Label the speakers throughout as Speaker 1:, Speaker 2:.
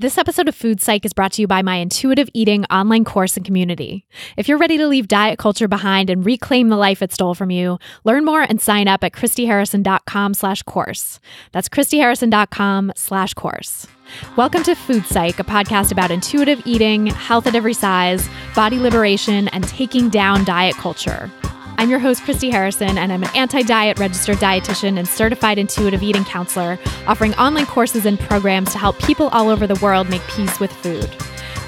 Speaker 1: This episode of Food Psych is brought to you by my intuitive eating online course and community. If you're ready to leave diet culture behind and reclaim the life it stole from you, learn more and sign up at christyharrison.com slash course. That's christyharrison.com slash course. Welcome to Food Psych, a podcast about intuitive eating, health at every size, body liberation, and taking down diet culture. I'm your host, Christy Harrison, and I'm an anti diet registered dietitian and certified intuitive eating counselor, offering online courses and programs to help people all over the world make peace with food.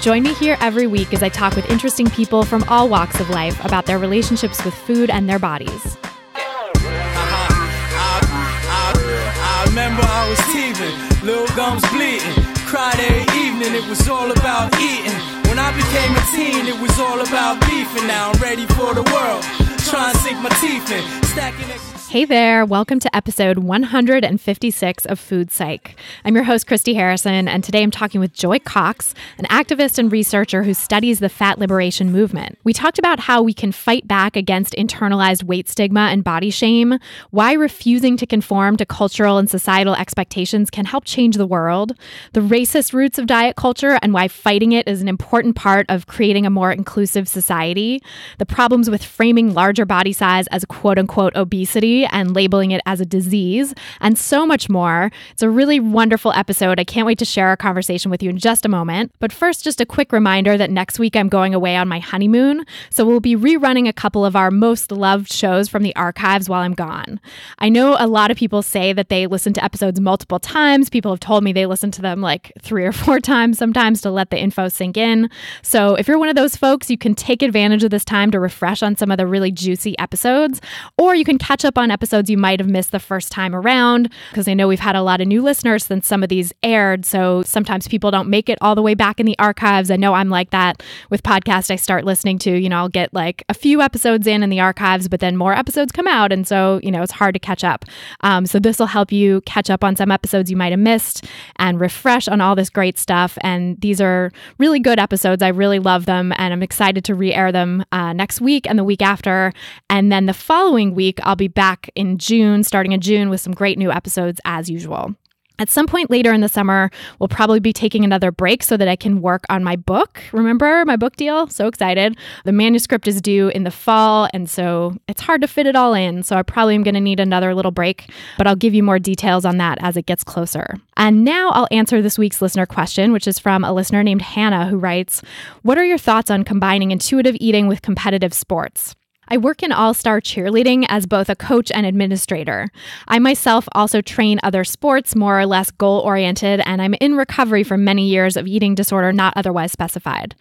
Speaker 1: Join me here every week as I talk with interesting people from all walks of life about their relationships with food and their bodies. I remember I was teething, little gums bleeding. Friday evening, it was all about eating. When I became a teen, it was all about and Now I'm ready for the world. Try and sink my teeth in. Stacking it. Hey there, welcome to episode 156 of Food Psych. I'm your host, Christy Harrison, and today I'm talking with Joy Cox, an activist and researcher who studies the fat liberation movement. We talked about how we can fight back against internalized weight stigma and body shame, why refusing to conform to cultural and societal expectations can help change the world, the racist roots of diet culture, and why fighting it is an important part of creating a more inclusive society, the problems with framing larger body size as quote unquote obesity and labeling it as a disease, and so much more. It's a really wonderful episode. I can't wait to share our conversation with you in just a moment. But first, just a quick reminder that next week I'm going away on my honeymoon, so we'll be rerunning a couple of our most loved shows from the archives while I'm gone. I know a lot of people say that they listen to episodes multiple times. People have told me they listen to them like three or four times sometimes to let the info sink in. So if you're one of those folks, you can take advantage of this time to refresh on some of the really juicy episodes, or you can catch up on episodes you might have missed the first time around, because I know we've had a lot of new listeners since some of these aired. So sometimes people don't make it all the way back in the archives. I know I'm like that with podcasts I start listening to. You know, I'll get like a few episodes in in the archives, but then more episodes come out. And so, you know, it's hard to catch up. Um, so this will help you catch up on some episodes you might have missed and refresh on all this great stuff. And these are really good episodes. I really love them. And I'm excited to re air them uh, next week and the week after. And then the following week, I'll be back in June, starting in June, with some great new episodes as usual. At some point later in the summer, we'll probably be taking another break so that I can work on my book. Remember my book deal? So excited. The manuscript is due in the fall, and so it's hard to fit it all in. So I probably am going to need another little break, but I'll give you more details on that as it gets closer. And now I'll answer this week's listener question, which is from a listener named Hannah, who writes What are your thoughts on combining intuitive eating with competitive sports? I work in all star cheerleading as both a coach and administrator. I myself also train other sports, more or less goal oriented, and I'm in recovery from many years of eating disorder not otherwise specified.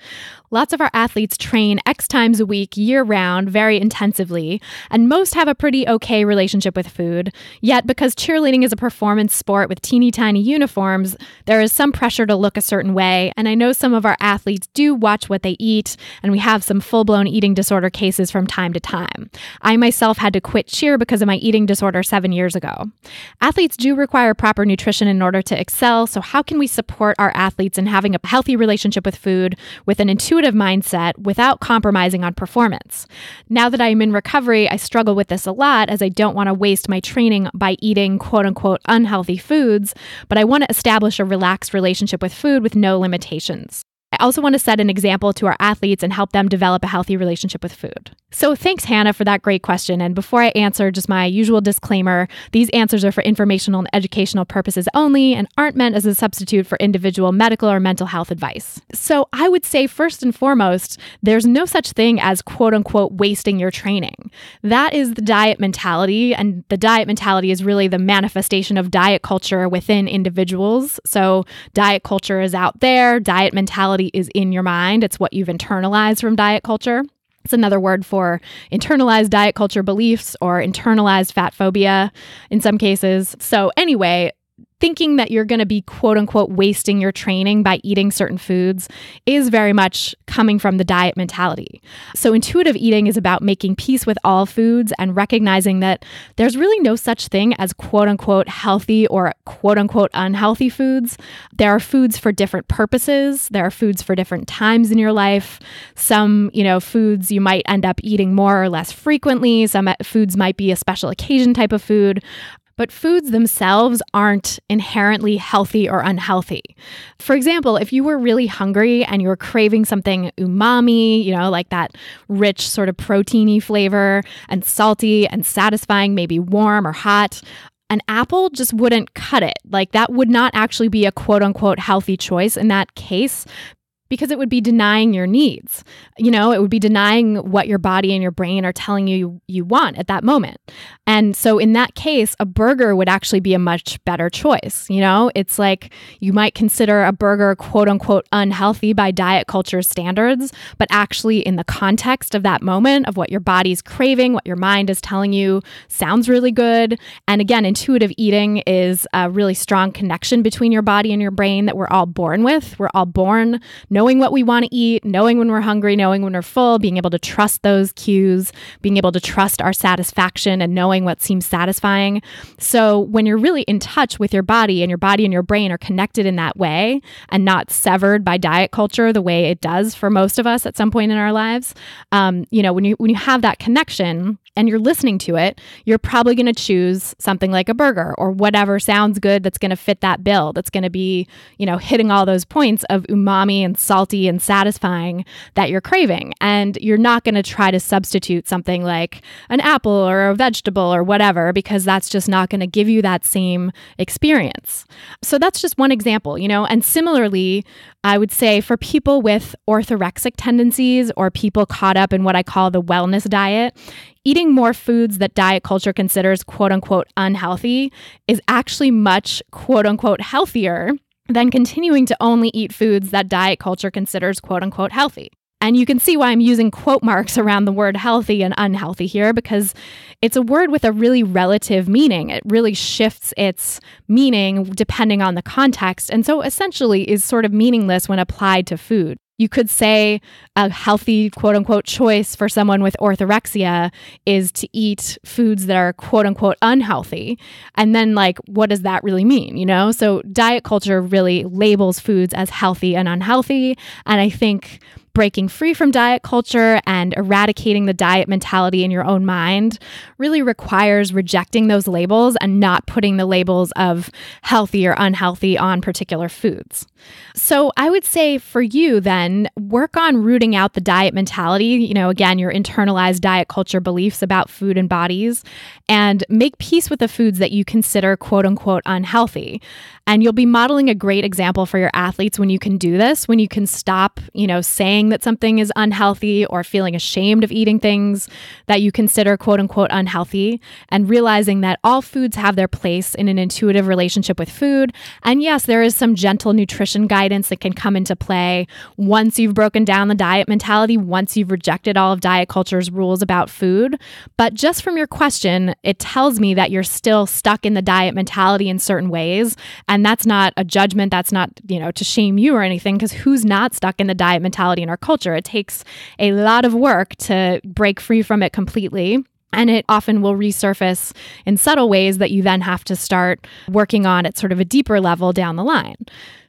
Speaker 1: Lots of our athletes train X times a week, year round, very intensively, and most have a pretty okay relationship with food. Yet, because cheerleading is a performance sport with teeny tiny uniforms, there is some pressure to look a certain way, and I know some of our athletes do watch what they eat, and we have some full blown eating disorder cases from time time to time. I myself had to quit cheer because of my eating disorder seven years ago. Athletes do require proper nutrition in order to excel, so how can we support our athletes in having a healthy relationship with food with an intuitive mindset without compromising on performance? Now that I am in recovery, I struggle with this a lot as I don't want to waste my training by eating quote unquote unhealthy foods, but I want to establish a relaxed relationship with food with no limitations. I also want to set an example to our athletes and help them develop a healthy relationship with food. So, thanks, Hannah, for that great question. And before I answer, just my usual disclaimer these answers are for informational and educational purposes only and aren't meant as a substitute for individual medical or mental health advice. So, I would say, first and foremost, there's no such thing as quote unquote wasting your training. That is the diet mentality. And the diet mentality is really the manifestation of diet culture within individuals. So, diet culture is out there, diet mentality reality is in your mind, it's what you've internalized from diet culture. It's another word for internalized diet culture beliefs or internalized fat phobia in some cases. So, anyway, thinking that you're going to be quote unquote wasting your training by eating certain foods is very much coming from the diet mentality. So, intuitive eating is about making peace with all foods and recognizing that there's really no such thing as quote unquote healthy or quote unquote unhealthy foods. There are foods for different purposes, there are foods for different times in your life. Some, you know, foods you might end up eating more or less frequently, some uh, foods might be a special occasion type of food. But foods themselves aren't inherently healthy or unhealthy. For example, if you were really hungry and you were craving something umami, you know, like that rich sort of proteiny flavor and salty and satisfying, maybe warm or hot, an apple just wouldn't cut it. Like that would not actually be a quote unquote healthy choice in that case because it would be denying your needs. You know, it would be denying what your body and your brain are telling you you, want at that moment. And so in that case, a burger would actually be a much better choice. You know, it's like you might consider a burger quote unquote unhealthy by diet culture standards, but actually in the context of that moment of what your body's craving, what your mind is telling you sounds really good. And again, intuitive eating is a really strong connection between your body and your brain that we're all born with. We're all born no knowing what we want to eat, knowing when we're hungry, knowing when we're full, being able to trust those cues, being able to trust our satisfaction and knowing what seems satisfying. So, when you're really in touch with your body and your body and your brain are connected in that way and not severed by diet culture the way it does for most of us at some point in our lives, um, you know, when you, when you have that connection, and you're listening to it, you're probably going to choose something like a burger or whatever sounds good that's going to fit that bill, that's going to be, you know, hitting all those points of umami and salty and satisfying that you're craving. And you're not going to try to substitute something like an apple or a vegetable or whatever, because that's just not going to give you that same experience. So that's just one example, you know. And similarly, I would say for people with orthorexic tendencies or people caught up in what I call the wellness diet, eating more foods that diet culture considers quote unquote unhealthy is actually much quote unquote healthier than continuing to only eat foods that diet culture considers quote unquote healthy. And you can see why I'm using quote marks around the word healthy and unhealthy here because it's a word with a really relative meaning. It really shifts its meaning depending on the context. And so essentially is sort of meaningless when applied to food you could say a healthy quote unquote choice for someone with orthorexia is to eat foods that are quote unquote unhealthy. And then, like, what does that really mean? You know? So, diet culture really labels foods as healthy and unhealthy. And I think breaking free from diet culture and eradicating the diet mentality in your own mind really requires rejecting those labels and not putting the labels of healthy or unhealthy on particular foods. So I would say for you, then, work on rooting out the diet mentality, you know, again, your internalized diet culture beliefs about food and bodies, and make peace with the foods that you consider quote unquote unhealthy. And you'll be modeling a great example for your athletes when you can do this, when you can stop, you know, saying, saying that something is unhealthy or feeling ashamed of eating things that you consider quote unquote unhealthy, and realizing that all foods have their place in an intuitive relationship with food. And yes, there is some gentle nutrition guidance that can come into play once you've broken down the diet mentality, once you've rejected all of diet culture's rules about food. But just from your question, it tells me that you're still stuck in the diet mentality in certain ways. And that's not a judgment. That's not, you know, to shame you or anything, because who's not stuck in the diet mentality in our culture. It takes a lot of work to break free from it completely. And it often will resurface in subtle ways that you then have to start working on at sort of a deeper level down the line.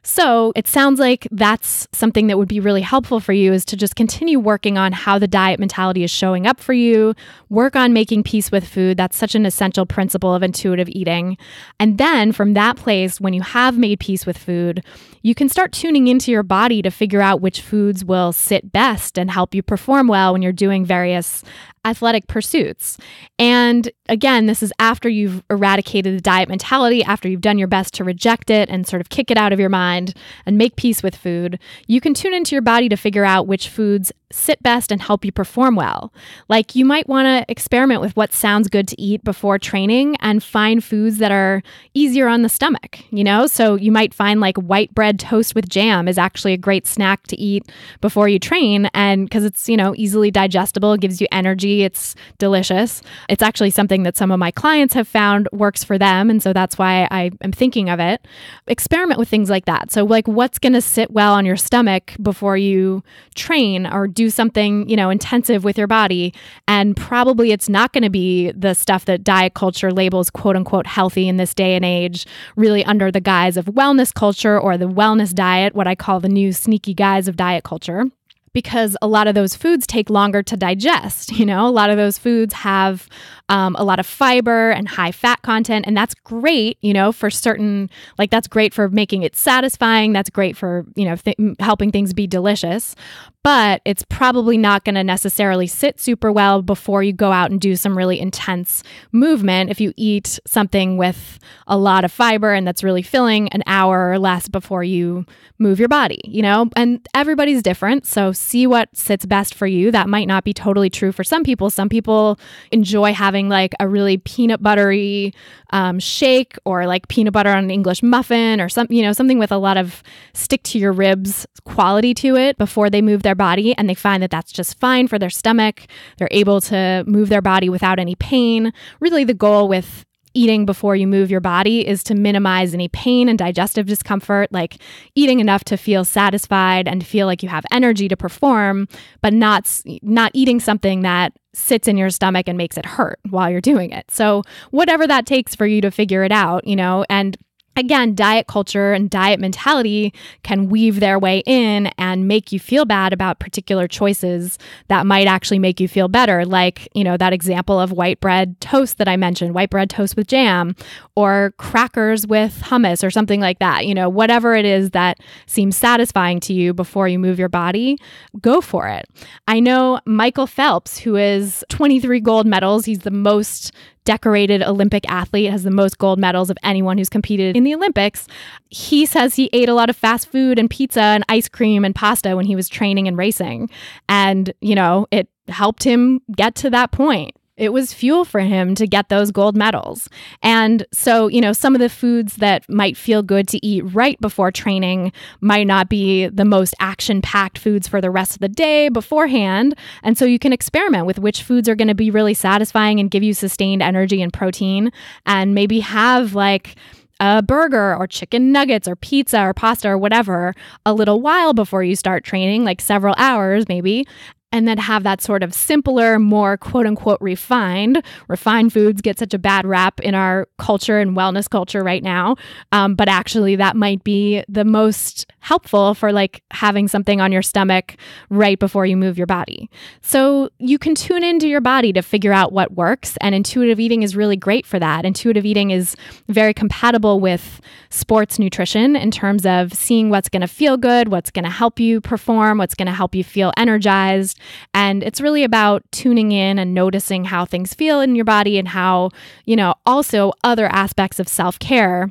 Speaker 1: So it sounds like that's something that would be really helpful for you is to just continue working on how the diet mentality is showing up for you. Work on making peace with food. That's such an essential principle of intuitive eating. And then from that place, when you have made peace with food, you can start tuning into your body to figure out which foods will sit best and help you perform well when you're doing various athletic pursuits. And again, this is after you've eradicated the diet mentality, after you've done your best to reject it and sort of kick it out of your mind mind and make peace with food, you can tune into your body to figure out which foods sit best and help you perform well. Like you might want to experiment with what sounds good to eat before training and find foods that are easier on the stomach, you know? So you might find like white bread toast with jam is actually a great snack to eat before you train and cuz it's, you know, easily digestible, gives you energy, it's delicious. It's actually something that some of my clients have found works for them and so that's why I am thinking of it. Experiment with things like that. So like what's going to sit well on your stomach before you train or do do something, you know, intensive with your body. And probably it's not going to be the stuff that diet culture labels quote unquote healthy in this day and age, really under the guise of wellness culture or the wellness diet, what I call the new sneaky guise of diet culture because a lot of those foods take longer to digest. You know, a lot of those foods have um, a lot of fiber and high fat content, and that's great, you know, for certain, like that's great for making it satisfying. That's great for, you know, th- helping things be delicious but it's probably not going to necessarily sit super well before you go out and do some really intense movement. If you eat something with a lot of fiber and that's really filling an hour or less before you move your body, you know? And everybody's different. So see what sits best for you. That might not be totally true for some people. Some people enjoy having like a really peanut buttery um, shake or like peanut butter on an English muffin or something, you know, something with a lot of stick to your ribs quality to it before they move their their body and they find that that's just fine for their stomach. They're able to move their body without any pain. Really, the goal with eating before you move your body is to minimize any pain and digestive discomfort, like eating enough to feel satisfied and feel like you have energy to perform, but not not eating something that sits in your stomach and makes it hurt while you're doing it. So, whatever that takes for you to figure it out, you know, and Again, diet culture and diet mentality can weave their way in and make you feel bad about particular choices that might actually make you feel better. Like, you know, that example of white bread toast that I mentioned, white bread toast with jam, or crackers with hummus, or something like that. You know, whatever it is that seems satisfying to you before you move your body, go for it. I know Michael Phelps, who is 23 gold medals, he's the most decorated Olympic athlete, has the most gold medals of anyone who's competed in the Olympics. He says he ate a lot of fast food and pizza and ice cream and pasta when he was training and racing. And, you know, it helped him get to that point. It was fuel for him to get those gold medals. And so, you know, some of the foods that might feel good to eat right before training might not be the most action packed foods for the rest of the day beforehand. And so you can experiment with which foods are going to be really satisfying and give you sustained energy and protein, and maybe have like, a burger or chicken nuggets or pizza or pasta or whatever a little while before you start training, like several hours maybe, and then have that sort of simpler, more quote unquote refined. Refined foods get such a bad rap in our culture and wellness culture right now. Um, but actually, that might be the most helpful for like having something on your stomach right before you move your body. So you can tune into your body to figure out what works, and intuitive eating is really great for that. Intuitive eating is very compatible with sports nutrition in terms of seeing what's going to feel good, what's going to help you perform, what's going to help you feel energized. And it's really about tuning in and noticing how things feel in your body and how, you know, also other aspects of self care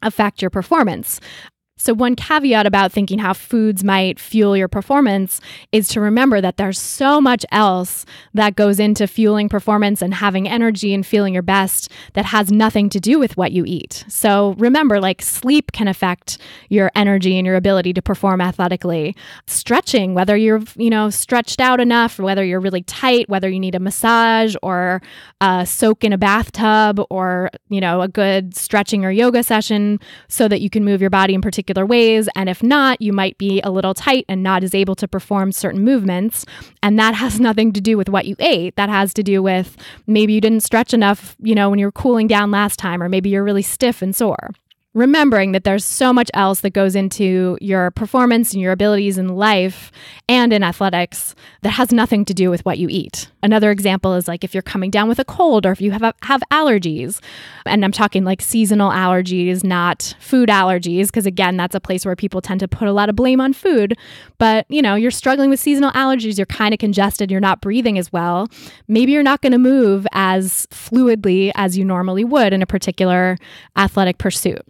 Speaker 1: affect your performance. So, one caveat about thinking how foods might fuel your performance is to remember that there's so much else that goes into fueling performance and having energy and feeling your best that has nothing to do with what you eat. So, remember, like sleep can affect your energy and your ability to perform athletically. Stretching, whether you're, you know, stretched out enough, whether you're really tight, whether you need a massage or a uh, soak in a bathtub or, you know, a good stretching or yoga session so that you can move your body in particular particular ways. And if not, you might be a little tight and not as able to perform certain movements. And that has nothing to do with what you ate. That has to do with maybe you didn't stretch enough, you know, when you were cooling down last time, or maybe you're really stiff and sore remembering that there's so much else that goes into your performance and your abilities in life and in athletics that has nothing to do with what you eat. Another example is like if you're coming down with a cold or if you have have allergies. And I'm talking like seasonal allergies, not food allergies because again, that's a place where people tend to put a lot of blame on food, but you know, you're struggling with seasonal allergies, you're kind of congested, you're not breathing as well. Maybe you're not going to move as fluidly as you normally would in a particular athletic pursuit.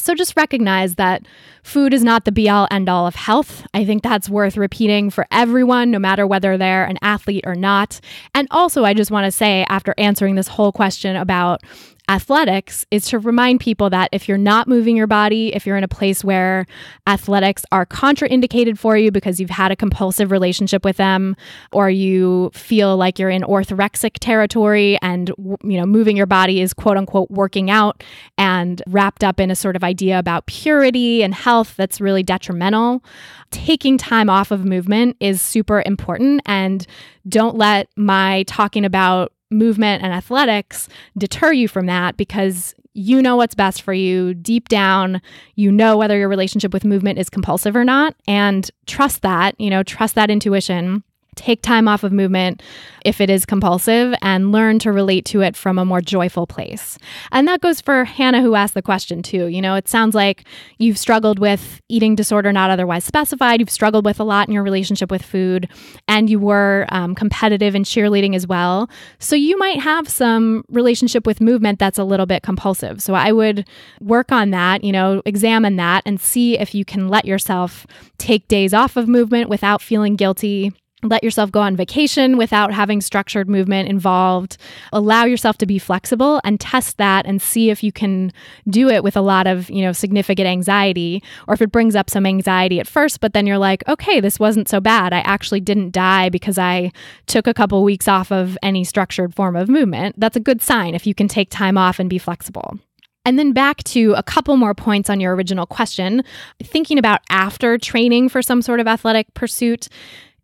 Speaker 1: So just recognize that food is not the be all end all of health. I think that's worth repeating for everyone, no matter whether they're an athlete or not. And also, I just want to say, after answering this whole question about athletics is to remind people that if you're not moving your body, if you're in a place where athletics are contraindicated for you because you've had a compulsive relationship with them or you feel like you're in orthorexic territory and you know moving your body is quote unquote working out and wrapped up in a sort of idea about purity and health that's really detrimental, taking time off of movement is super important and don't let my talking about movement and athletics deter you from that because you know what's best for you deep down. You know whether your relationship with movement is compulsive or not, and trust that, you know, trust that intuition take time off of movement if it is compulsive and learn to relate to it from a more joyful place. And that goes for Hannah, who asked the question too. You know, it sounds like you've struggled with eating disorder not otherwise specified, you've struggled with a lot in your relationship with food, and you were um, competitive in cheerleading as well. So you might have some relationship with movement that's a little bit compulsive. So I would work on that, you know, examine that and see if you can let yourself take days off of movement without feeling guilty let yourself go on vacation without having structured movement involved. Allow yourself to be flexible and test that and see if you can do it with a lot of, you know, significant anxiety or if it brings up some anxiety at first, but then you're like, okay, this wasn't so bad. I actually didn't die because I took a couple weeks off of any structured form of movement. That's a good sign if you can take time off and be flexible. And then back to a couple more points on your original question, thinking about after training for some sort of athletic pursuit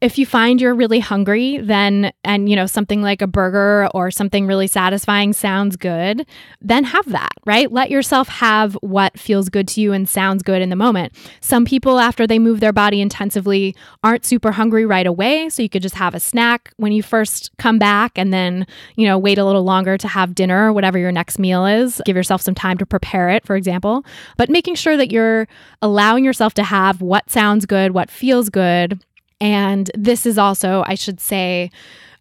Speaker 1: if you find you're really hungry, then, and you know, something like a burger or something really satisfying sounds good, then have that, right? Let yourself have what feels good to you and sounds good in the moment. Some people, after they move their body intensively, aren't super hungry right away. So you could just have a snack when you first come back and then, you know, wait a little longer to have dinner, whatever your next meal is. Give yourself some time to prepare it, for example. But making sure that you're allowing yourself to have what sounds good, what feels good and this is also, I should say,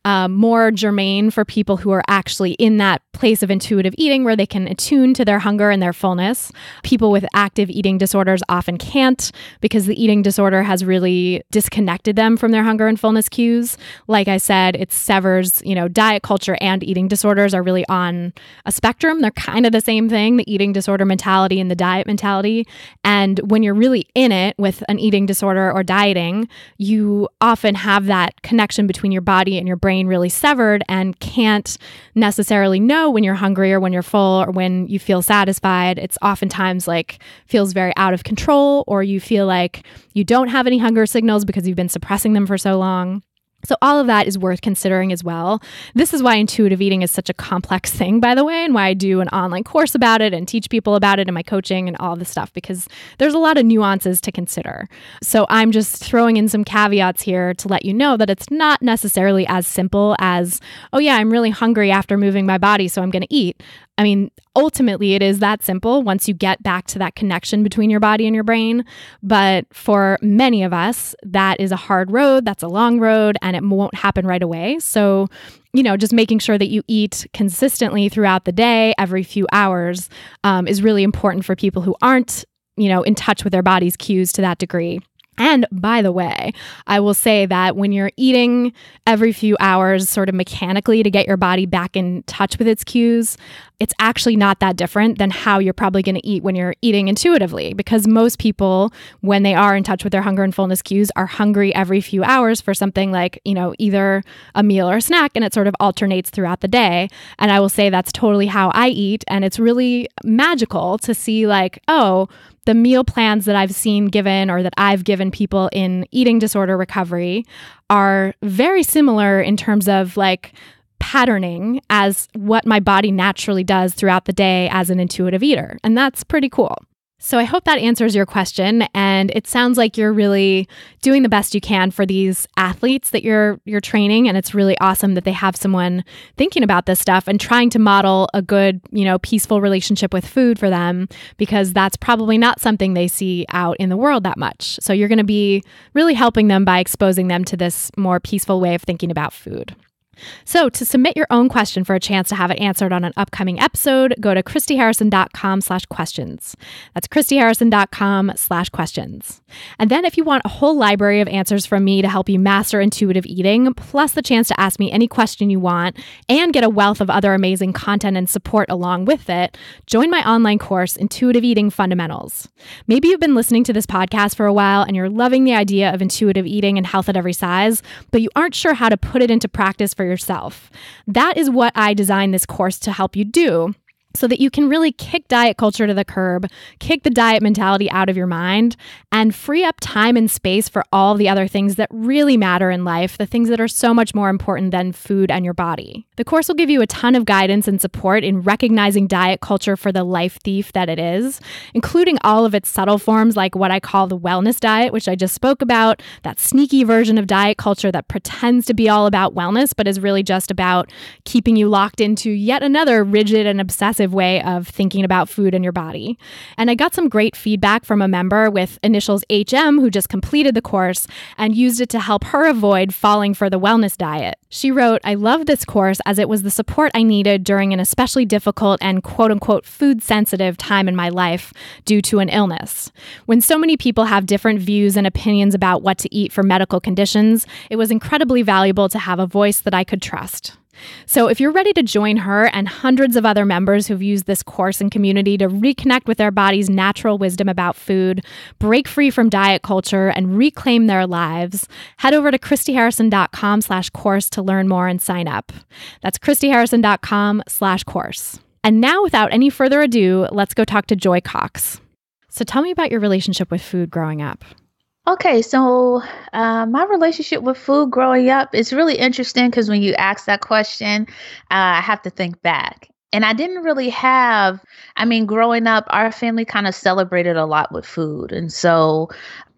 Speaker 1: um, more germane for people who are actually in that place of intuitive eating where they can attune to their hunger and their fullness. People with active eating disorders often can't because the eating disorder has really disconnected them from their hunger and fullness cues. Like I said, it severs, you know, diet culture and eating disorders are really on a spectrum. They're kind of the same thing the eating disorder mentality and the diet mentality. And when you're really in it with an eating disorder or dieting, you often have that connection between your body and your brain brain really severed and can't necessarily know when you're hungry or when you're full or when you feel satisfied. It's oftentimes like feels very out of control, or you feel like you don't have any hunger signals because you've been suppressing them for so long. So, all of that is worth considering as well. This is why intuitive eating is such a complex thing, by the way, and why I do an online course about it and teach people about it in my coaching and all this stuff, because there's a lot of nuances to consider. So, I'm just throwing in some caveats here to let you know that it's not necessarily as simple as, oh, yeah, I'm really hungry after moving my body, so I'm going to eat. I mean, ultimately, it is that simple once you get back to that connection between your body and your brain. But for many of us, that is a hard road, that's a long road, and it won't happen right away. So, you know, just making sure that you eat consistently throughout the day, every few hours, um, is really important for people who aren't, you know, in touch with their body's cues to that degree. And by the way, I will say that when you're eating every few hours, sort of mechanically to get your body back in touch with its cues, it's actually not that different than how you're probably going to eat when you're eating intuitively. Because most people, when they are in touch with their hunger and fullness cues, are hungry every few hours for something like, you know, either a meal or a snack, and it sort of alternates throughout the day. And I will say that's totally how I eat. And it's really magical to see, like, oh, the meal plans that I've seen given or that I've given people in eating disorder recovery are very similar in terms of like patterning as what my body naturally does throughout the day as an intuitive eater. And that's pretty cool. So I hope that answers your question and it sounds like you're really doing the best you can for these athletes that you're you're training and it's really awesome that they have someone thinking about this stuff and trying to model a good, you know, peaceful relationship with food for them because that's probably not something they see out in the world that much. So you're going to be really helping them by exposing them to this more peaceful way of thinking about food. So to submit your own question for a chance to have it answered on an upcoming episode, go to christyharrison.com slash questions. That's christyharrison.com slash questions. And then if you want a whole library of answers from me to help you master intuitive eating, plus the chance to ask me any question you want and get a wealth of other amazing content and support along with it, join my online course, Intuitive Eating Fundamentals. Maybe you've been listening to this podcast for a while and you're loving the idea of intuitive eating and health at every size, but you aren't sure how to put it into practice for for yourself. That is what I designed this course to help you do so that you can really kick diet culture to the curb, kick the diet mentality out of your mind, and free up time and space for all the other things that really matter in life, the things that are so much more important than food and your body. The course will give you a ton of guidance and support in recognizing diet culture for the life thief that it is, including all of its subtle forms like what I call the wellness diet, which I just spoke about, that sneaky version of diet culture that pretends to be all about wellness, but is really just about keeping you locked into yet another rigid and obsessive way of thinking about food and your body. And I got some great feedback from a member with initials HM who just completed the course and used it to help her avoid falling for the wellness diet. She wrote, I love this course as it was the support I needed during an especially difficult and quote unquote food sensitive time in my life due to an illness. When so many people have different views and opinions about what to eat for medical conditions, it was incredibly valuable to have a voice that I could trust. So, if you're ready to join her and hundreds of other members who've used this course and community to reconnect with their body's natural wisdom about food, break free from diet culture, and reclaim their lives, head over to christyharrison.com slash course to learn more and sign up. That's christyharrison.com slash course. And now, without any further ado, let's go talk to Joy Cox. So, tell me about your relationship with food growing up.
Speaker 2: Okay, so uh, my relationship with food growing up is really interesting because when you ask that question, uh, I have to think back. And I didn't really have, I mean, growing up, our family kind of celebrated a lot with food. And so,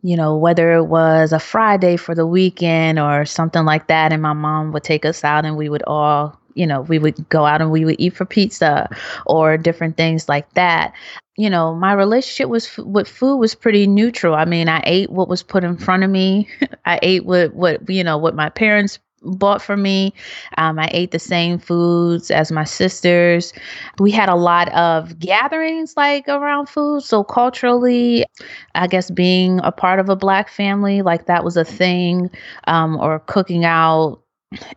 Speaker 2: you know, whether it was a Friday for the weekend or something like that, and my mom would take us out and we would all you know, we would go out and we would eat for pizza or different things like that. You know, my relationship was with food was pretty neutral. I mean, I ate what was put in front of me. I ate what what you know what my parents bought for me. Um, I ate the same foods as my sisters. We had a lot of gatherings like around food. So culturally, I guess being a part of a black family, like that was a thing, um, or cooking out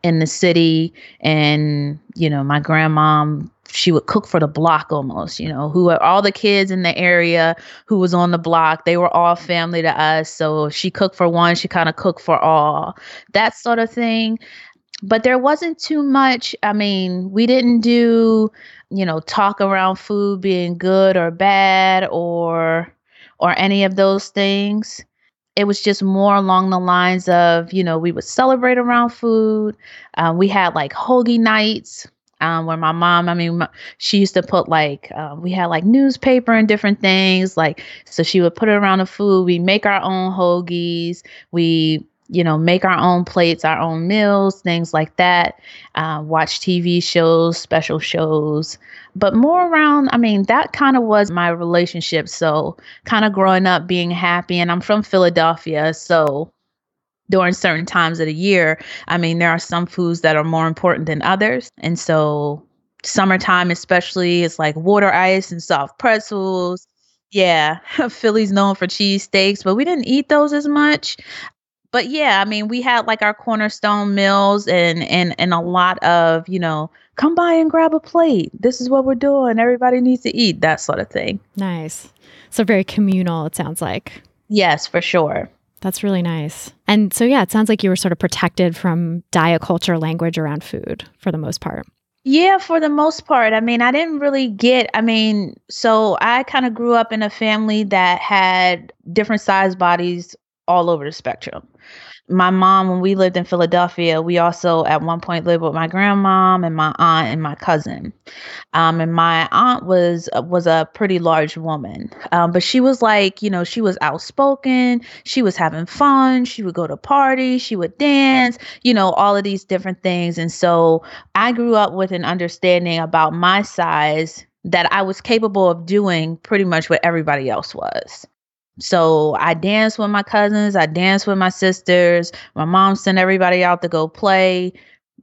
Speaker 2: in the city and you know my grandmom she would cook for the block almost you know who were all the kids in the area who was on the block they were all family to us so she cooked for one she kind of cooked for all that sort of thing but there wasn't too much i mean we didn't do you know talk around food being good or bad or or any of those things it was just more along the lines of, you know, we would celebrate around food. Um, we had like hoagie nights um, where my mom, I mean, she used to put like, uh, we had like newspaper and different things. Like, so she would put it around the food. We make our own hoagies. We, you know, make our own plates, our own meals, things like that. Uh, watch TV shows, special shows but more around i mean that kind of was my relationship so kind of growing up being happy and i'm from philadelphia so during certain times of the year i mean there are some foods that are more important than others and so summertime especially it's like water ice and soft pretzels yeah philly's known for cheesesteaks but we didn't eat those as much but yeah, I mean, we had like our cornerstone meals and and and a lot of you know, come by and grab a plate. This is what we're doing. Everybody needs to eat that sort of thing. Nice. So very communal. It sounds like. Yes, for sure. That's really
Speaker 1: nice. And so yeah, it sounds like you were sort of protected from diet culture language around food for the most part.
Speaker 2: Yeah, for the most part. I mean, I didn't really get, I mean, so I kind of grew up in a family that had different size bodies all over the spectrum my mom, when we lived in Philadelphia, we also at one point lived with my grandmom and my aunt and my cousin. Um, and my aunt was uh, was a pretty large woman, um, but she was like, you know, she was outspoken. She was having fun. She would go to parties. She would dance. You know, all of these different things. And so I grew up with an understanding about my size that I was capable of doing pretty much what everybody else was. So I danced with my cousins, I danced with my sisters. My mom sent everybody out to go play.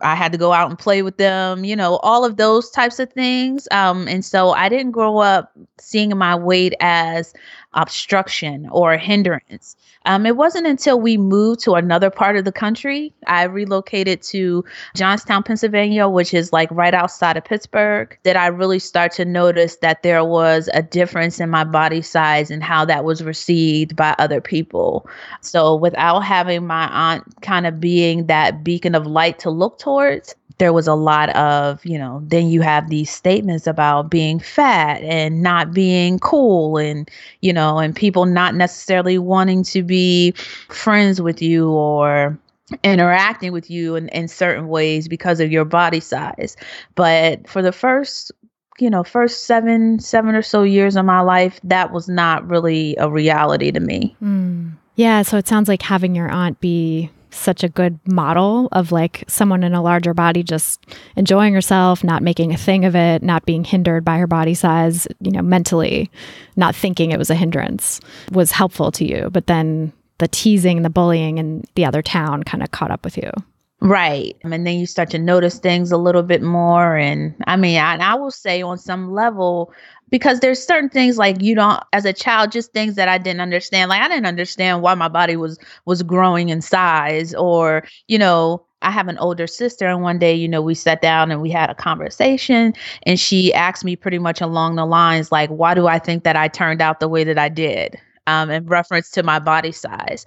Speaker 2: I had to go out and play with them, you know, all of those types of things. Um, and so I didn't grow up seeing my weight as obstruction or hindrance. Um, it wasn't until we moved to another part of the country. I relocated to Johnstown, Pennsylvania, which is like right outside of Pittsburgh, that I really start to notice that there was a difference in my body size and how that was received by other people. So without having my aunt kind of being that beacon of light to look towards, there was a lot of, you know, then you have these statements about being fat and not being cool and, you know, and people not necessarily wanting to be friends with you or interacting with you in, in certain ways because of your body size. But for the first you know first seven seven or so years of my life that was not really a reality to me mm. yeah so it sounds like
Speaker 1: having your aunt be such a good model of like someone in a larger body just enjoying herself, not making a thing of it, not being hindered by her body size, you know, mentally, not thinking it was a hindrance was helpful to you. But then the teasing, the bullying in the other town kind of caught up with you.
Speaker 2: Right. And then you start to notice things a little bit more. And I mean, I, I will say on some level, because there's certain things like you don't as a child just things that i didn't understand like i didn't understand why my body was was growing in size or you know i have an older sister and one day you know we sat down and we had a conversation and she asked me pretty much along the lines like why do i think that i turned out the way that i did um, in reference to my body size.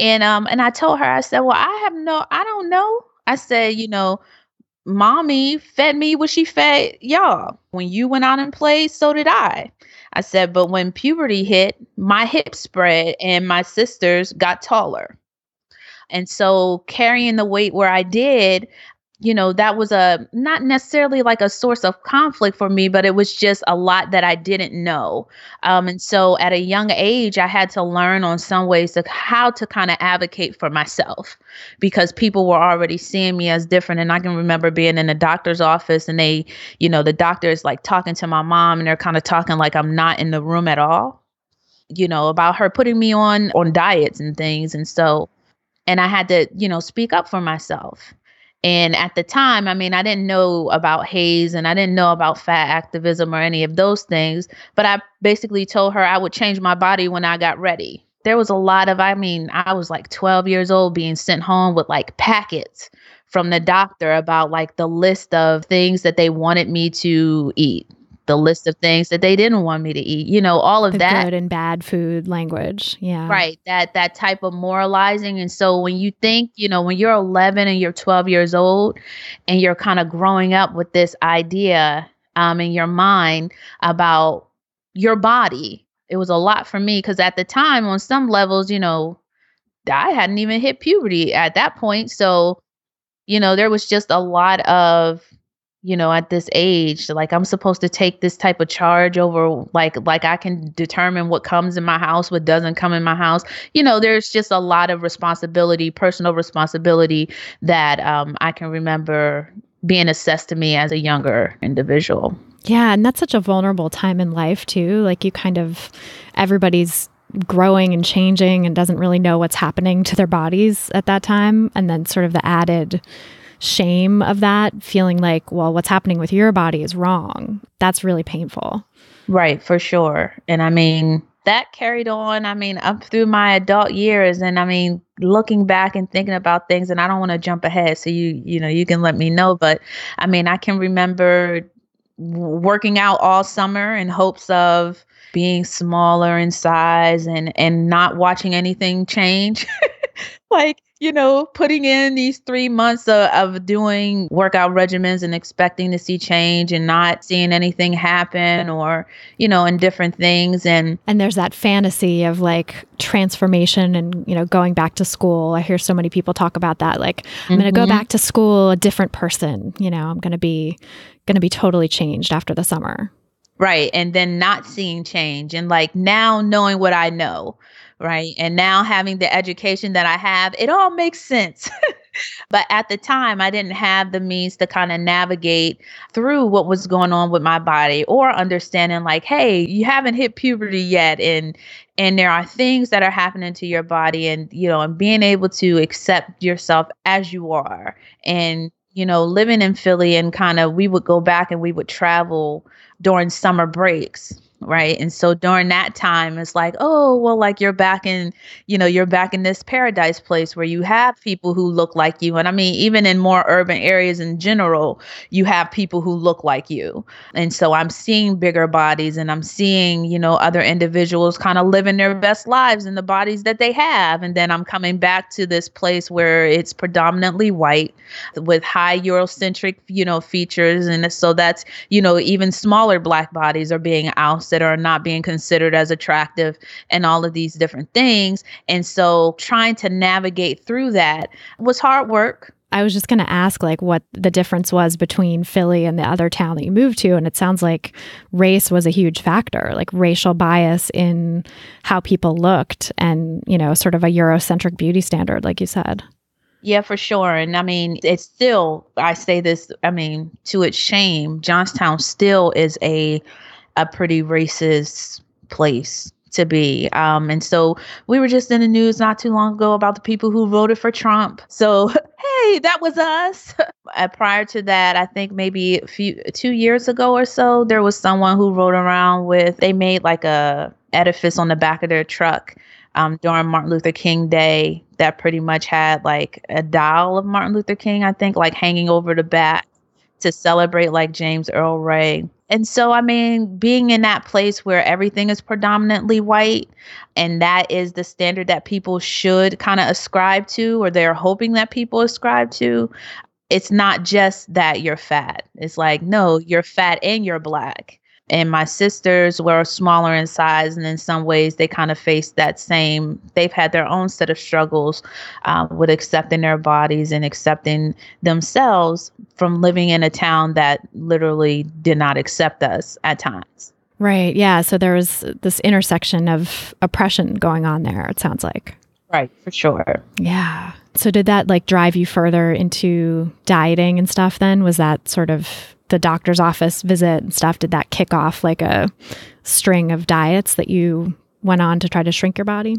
Speaker 2: And um, and I told her, I said, well, I have no, I don't know. I said, you know, mommy fed me what she fed y'all. When you went out and played, so did I. I said, but when puberty hit, my hips spread and my sisters got taller. And so carrying the weight where I did, you know, that was a not necessarily like a source of conflict for me, but it was just a lot that I didn't know. Um, and so at a young age, I had to learn on some ways to how to kind of advocate for myself because people were already seeing me as different. And I can remember being in the doctor's office and they, you know, the doctor is like talking to my mom and they're kind of talking like I'm not in the room at all you know about her putting me on on diets and things and so and i had to you know speak up for myself and at the time, I mean, I didn't know about Hayes and I didn't know about fat activism or any of those things, but I basically told her I would change my body when I got ready. There was a lot of, I mean, I was like 12 years old being sent home with like packets from the doctor about like the list of things that they wanted me to eat the list of things that they didn't want me to eat you know all of the that good and bad food language yeah right that that type of moralizing and so when you think you know when you're 11 and you're 12 years old and you're kind of growing up with this idea um, in your mind about your body it was a lot for me because at the time on some levels you know i hadn't even hit puberty at that point so you know there was just a lot of you know at this age like i'm supposed to take this type of charge over like like i can determine what comes in my house what doesn't come in my house you know there's just a lot of responsibility personal responsibility that um, i can remember being assessed to me as a younger individual
Speaker 1: yeah and that's such a vulnerable time in life too like you kind of everybody's growing and changing and doesn't really know what's happening to their bodies at that time and then sort of the added shame of that, feeling like, well, what's happening with your body is wrong. That's really painful. Right, for sure.
Speaker 2: And I mean, that carried on, I mean, up through my adult years. And I mean, looking back and thinking about things, and I don't want to jump ahead. So you, you know, you can let me know. But I mean, I can remember working out all summer in hopes of being smaller in size and and not watching anything change like you know, putting in these three months of, of doing workout regimens and expecting to see change and not seeing anything happen or, you know, in different things. And, and there's that fantasy of like transformation and, you know, going back to
Speaker 1: school. I hear so many people talk about that. Like, I'm going to go mm-hmm. back to school a different person. You know, I'm going to be, going to be totally changed after the summer.
Speaker 2: Right. And then not seeing change and like now knowing what I know right? And now having the education that I have, it all makes sense. but at the time, I didn't have the means to kind of navigate through what was going on with my body or understanding like, hey, you haven't hit puberty yet and and there are things that are happening to your body and you know, and being able to accept yourself as you are and you know, living in Philly and kind of we would go back and we would travel during summer breaks right and so during that time it's like oh well like you're back in you know you're back in this paradise place where you have people who look like you and i mean even in more urban areas in general you have people who look like you and so i'm seeing bigger bodies and i'm seeing you know other individuals kind of living their best lives in the bodies that they have and then i'm coming back to this place where it's predominantly white with high eurocentric you know features and so that's you know even smaller black bodies are being ousted that are not being considered as attractive and all of these different things. And so trying to navigate through that was hard work. I was just going to ask like what the difference was
Speaker 1: between Philly and the other town that you moved to and it sounds like race was a huge factor like racial bias in how people looked and you know sort of a eurocentric beauty standard like you said.
Speaker 2: Yeah, for sure. And I mean, it's still, I say this, I mean, to its shame, Johnstown still is a a pretty racist place to be. Um, and so we were just in the news not too long ago about the people who voted for Trump. So hey, that was us. uh, prior to that, I think maybe a few two years ago or so, there was someone who rode around with they made like a edifice on the back of their truck um, during Martin Luther King Day that pretty much had like a doll of Martin Luther King, I think, like hanging over the back to celebrate like James Earl Ray and so i mean being in that place where everything is predominantly white and that is the standard that people should kind of ascribe to or they're hoping that people ascribe to it's not just that you're fat it's like no you're fat and you're black and my sisters were smaller in size and in some ways they kind of faced that same they've had their own set of struggles uh, with accepting their bodies and accepting themselves from living in a town that literally did not accept us at times
Speaker 1: right yeah so there was this intersection of oppression going on there it sounds like
Speaker 2: right for sure
Speaker 1: yeah so did that like drive you further into dieting and stuff then? Was that sort of the doctor's office visit and stuff? Did that kick off like a string of diets that you went on to try to shrink your body?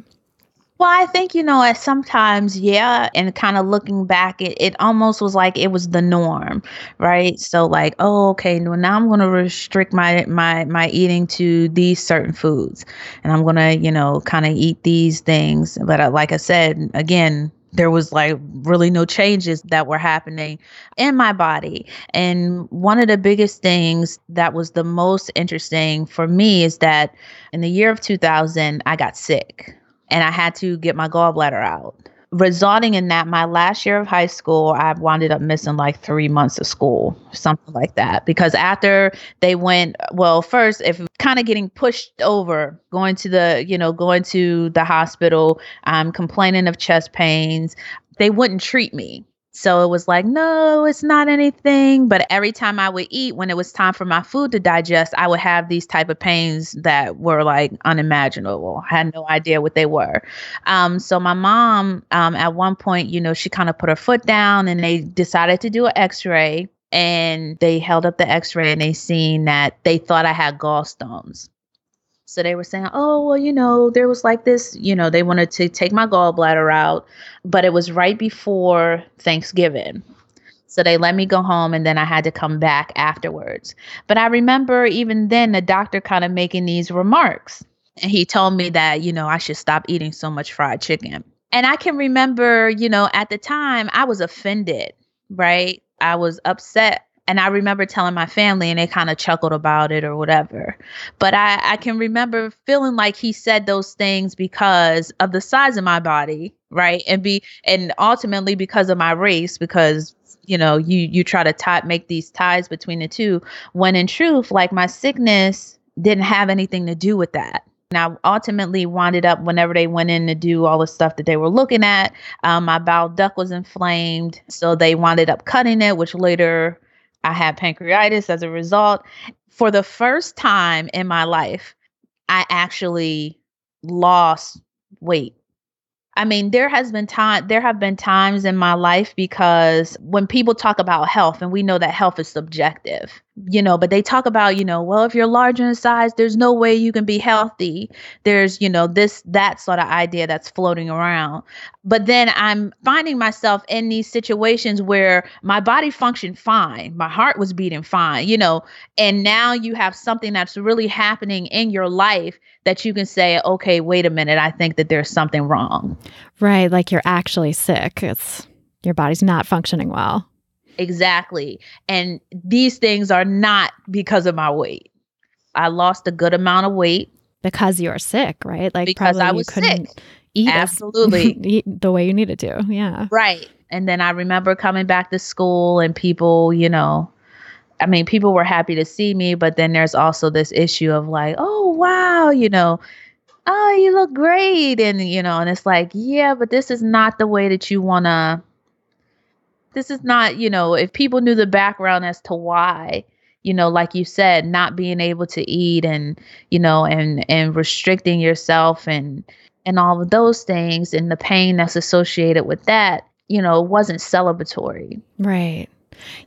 Speaker 2: Well, I think, you know, at sometimes, yeah, and kind of looking back, it, it almost was like it was the norm, right? So like, oh, okay, well, now I'm gonna restrict my my my eating to these certain foods. And I'm gonna, you know, kind of eat these things. But uh, like I said, again, there was like really no changes that were happening in my body. And one of the biggest things that was the most interesting for me is that in the year of 2000, I got sick and I had to get my gallbladder out resulting in that my last year of high school i wound up missing like three months of school something like that because after they went well first if kind of getting pushed over going to the you know going to the hospital i'm um, complaining of chest pains they wouldn't treat me so it was like, no, it's not anything. But every time I would eat, when it was time for my food to digest, I would have these type of pains that were like unimaginable. I had no idea what they were. Um, so my mom, um, at one point, you know, she kind of put her foot down, and they decided to do an X-ray. And they held up the X-ray, and they seen that they thought I had gallstones. So they were saying, oh, well, you know, there was like this, you know, they wanted to take my gallbladder out, but it was right before Thanksgiving. So they let me go home and then I had to come back afterwards. But I remember even then the doctor kind of making these remarks. And he told me that, you know, I should stop eating so much fried chicken. And I can remember, you know, at the time I was offended, right? I was upset and I remember telling my family, and they kind of chuckled about it or whatever. But I, I can remember feeling like he said those things because of the size of my body, right, and be and ultimately because of my race, because you know you you try to tie make these ties between the two. When in truth, like my sickness didn't have anything to do with that. And I ultimately wound up whenever they went in to do all the stuff that they were looking at. Um, my bowel duct was inflamed. So they wound up cutting it, which later I had pancreatitis as a result. For the first time in my life, I actually lost weight I mean, there has been time there have been times in my life because when people talk about health and we know that health is subjective, you know, but they talk about, you know, well, if you're larger in size, there's no way you can be healthy. There's, you know, this that sort of idea that's floating around. But then I'm finding myself in these situations where my body functioned fine, my heart was beating fine, you know, and now you have something that's really happening in your life that you can say, okay, wait a minute, I think that there's something wrong.
Speaker 1: Right. Like you're actually sick. It's your body's not functioning well.
Speaker 2: Exactly. And these things are not because of my weight. I lost a good amount of weight. Because you are sick, right? Like because I was sick. eat absolutely eat the way you needed to. Yeah. Right. And then I remember coming back to school and people, you know, I mean, people were happy to see me, but then there's also this issue of like, oh, wow, you know, oh, you look great. And, you know, and it's like, yeah, but this is not the way that you want to. This is not, you know, if people knew the background as to why, you know, like you said, not being able to eat and, you know, and, and restricting yourself and, and all of those things and the pain that's associated with that, you know, wasn't celebratory.
Speaker 1: Right.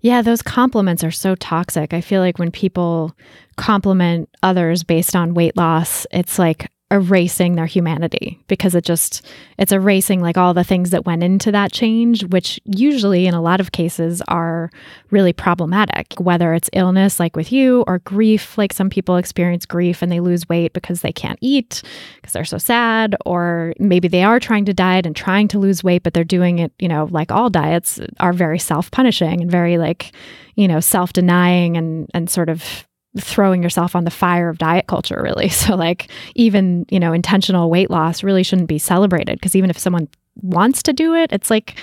Speaker 1: Yeah, those compliments are so toxic. I feel like when people compliment others based on weight loss, it's like erasing their humanity because it just it's erasing like all the things that went into that change which usually in a lot of cases are really problematic whether it's illness like with you or grief like some people experience grief and they lose weight because they can't eat because they're so sad or maybe they are trying to diet and trying to lose weight but they're doing it you know like all diets are very self-punishing and very like you know self-denying and and sort of throwing yourself on the fire of diet culture, really. So, like, even, you know, intentional weight loss really shouldn't be celebrated because even if someone wants to do it, it's like,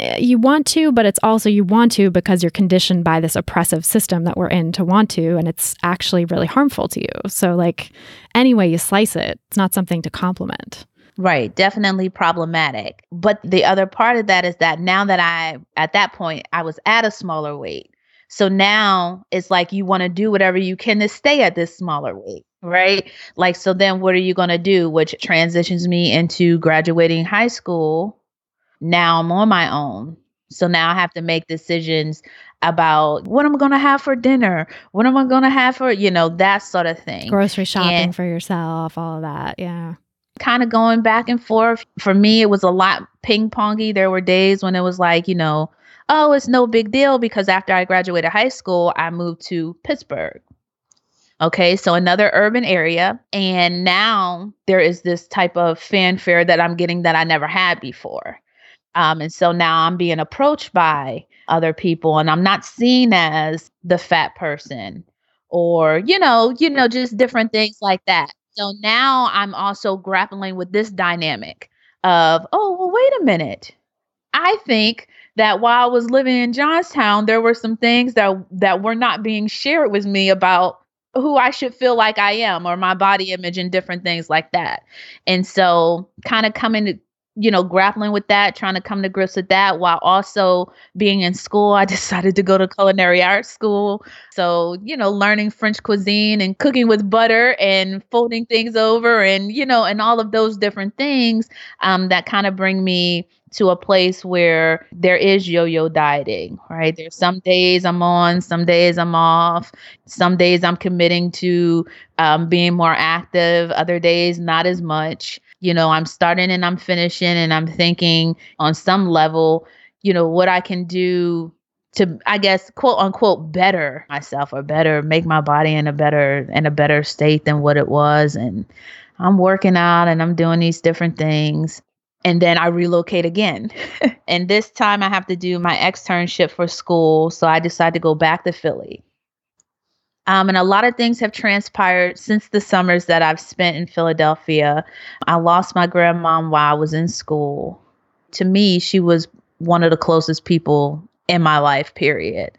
Speaker 1: eh, you want to, but it's also you want to because you're conditioned by this oppressive system that we're in to want to, and it's actually really harmful to you. So, like, any way you slice it, it's not something to compliment.
Speaker 2: Right, definitely problematic. But the other part of that is that now that I, at that point, I was at a smaller weight, so now it's like you want to do whatever you can to stay at this smaller weight, right? Like, so then what are you going to do? Which transitions me into graduating high school. Now I'm on my own. So now I have to make decisions about what I'm going to have for dinner, what am I going to have for, you know, that sort of thing. Grocery shopping and for yourself, all of that. Yeah. Kind of going back and forth. For me, it was a lot ping pongy. There were days when it was like, you know, oh, it's no big deal because after I graduated high school, I moved to Pittsburgh. Okay, so another urban area. And now there is this type of fanfare that I'm getting that I never had before. Um, and so now I'm being approached by other people and I'm not seen as the fat person or, you know, you know, just different things like that. So now I'm also grappling with this dynamic of, oh, well, wait a minute. I think that while I was living in Johnstown, there were some things that that were not being shared with me about who I should feel like I am or my body image and different things like that. And so kind of coming to you know, grappling with that, trying to come to grips with that while also being in school. I decided to go to culinary arts school. So, you know, learning French cuisine and cooking with butter and folding things over and, you know, and all of those different things um, that kind of bring me to a place where there is yo yo dieting, right? There's some days I'm on, some days I'm off, some days I'm committing to um, being more active, other days not as much. You know, I'm starting and I'm finishing, and I'm thinking on some level, you know, what I can do to i guess quote unquote better myself or better make my body in a better in a better state than what it was and i'm working out and i'm doing these different things and then I relocate again. and this time I have to do my externship for school. So I decide to go back to Philly. Um, and a lot of things have transpired since the summers that I've spent in Philadelphia. I lost my grandmom while I was in school. To me, she was one of the closest people in my life period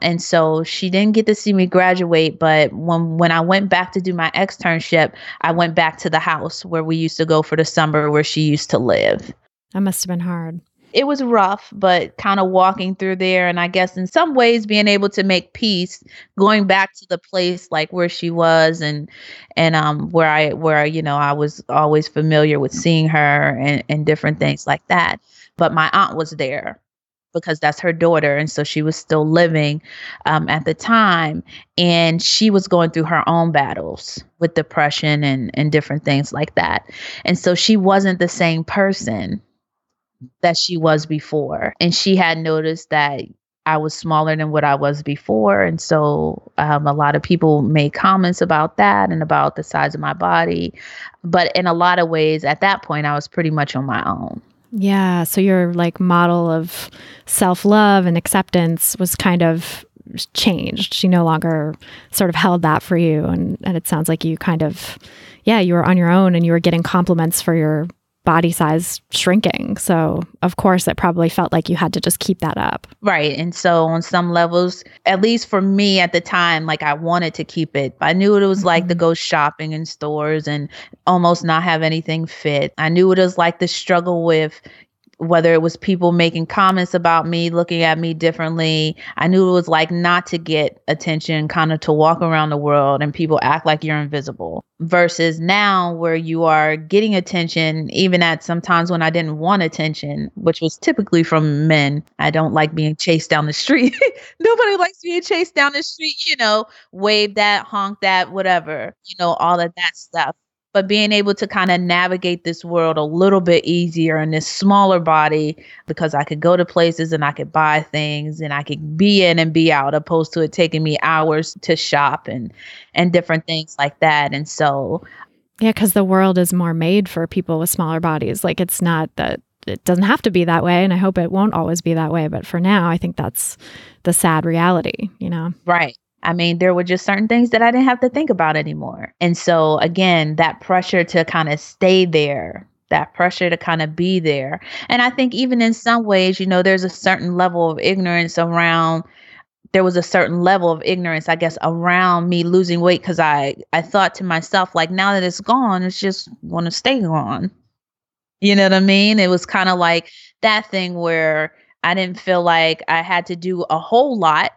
Speaker 2: and so she didn't get to see me graduate but when when i went back to do my externship i went back to the house where we used to go for the summer where she used to live that must have been hard it was rough but kind of walking through there and i guess in some ways being able to make peace going back to the place like where she was and and um where i where you know i was always familiar with seeing her and and different things like that but my aunt was there because that's her daughter. And so she was still living um, at the time. And she was going through her own battles with depression and, and different things like that. And so she wasn't the same person that she was before. And she had noticed that I was smaller than what I was before. And so um, a lot of people made comments about that and about the size of my body. But in a lot of ways, at that point, I was pretty much on my own. Yeah. So
Speaker 1: your like model of self love and acceptance was kind of changed. She no longer sort of held that for you. And, and it sounds like you kind of, yeah, you were on your own and you were getting compliments for your body size shrinking. So, of course, it probably felt like you had to just keep that up.
Speaker 2: Right. And so, on some levels, at least for me at the time, like I wanted to keep it. I knew what it was mm-hmm. like to mm-hmm. go shopping in stores and almost not have anything fit. I knew what it was like to struggle with, whether it was people making comments about me, looking at me differently. I knew it was like not to get attention, kind of to walk around the world and people act like you're invisible versus now where you are getting attention, even at sometimes when I didn't want attention, which was typically from men. I don't like being chased down the street. Nobody likes being chased down the street, you know, wave that, honk that, whatever, you know, all of that stuff but being able to kind of navigate this world a little bit easier in this smaller body because I could go to places and I could buy things and I could be in and be out opposed to it taking me hours to shop and and different things like that. And so
Speaker 1: yeah, because the world is more made for people with smaller bodies. Like it's not that it doesn't have to be that
Speaker 2: way. And I hope it won't always be that way. But for now, I think that's the sad reality, you know? Right. I mean, there were just certain things that I didn't have to think about anymore. And so, again, that pressure to kind of stay there, that pressure to kind of be there. And I think, even in some ways, you know, there's a certain level of ignorance around. There was a certain level of ignorance, I guess, around me losing weight because I, I thought to myself, like, now that it's gone, it's just going to stay gone. You know what I mean? It was kind of like that thing where I didn't feel like I had to do a whole lot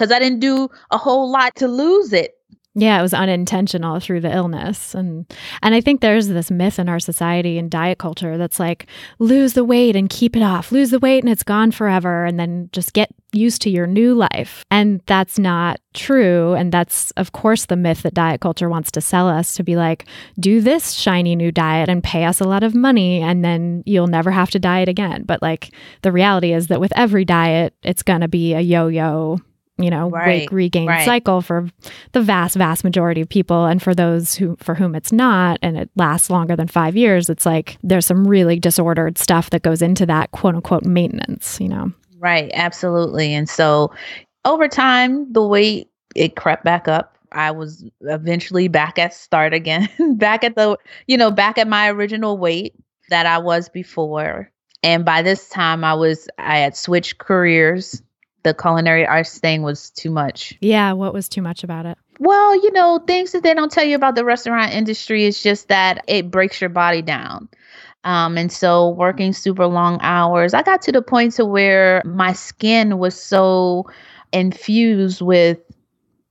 Speaker 2: because I didn't do a whole lot to lose it.
Speaker 1: Yeah, it was unintentional through the illness. And and I think there's this myth in our society and diet culture that's like lose the weight and keep it off. Lose the weight and it's gone forever and then just get used to your new life. And that's not true and that's of course the myth that diet culture wants to sell us to be like do this shiny new diet and pay us a lot of money and then you'll never have to diet again. But like the reality is that with every diet it's going to be a yo-yo you know right. wake regain right. cycle for the vast vast majority of people and for those who for whom it's not and it lasts longer than 5 years it's like there's some really disordered stuff that goes into that quote unquote maintenance you know
Speaker 2: right absolutely and so over time the weight it crept back up I was eventually back at start again, back at the, you know, back at my original weight that I was before. And by this time I was I had switched careers the culinary arts thing was too much. Yeah, what was too much about it? Well, you know, things that they don't tell you about the restaurant industry is just that it breaks your body down. Um, and so working super long hours, I got to the point to where my skin was so infused with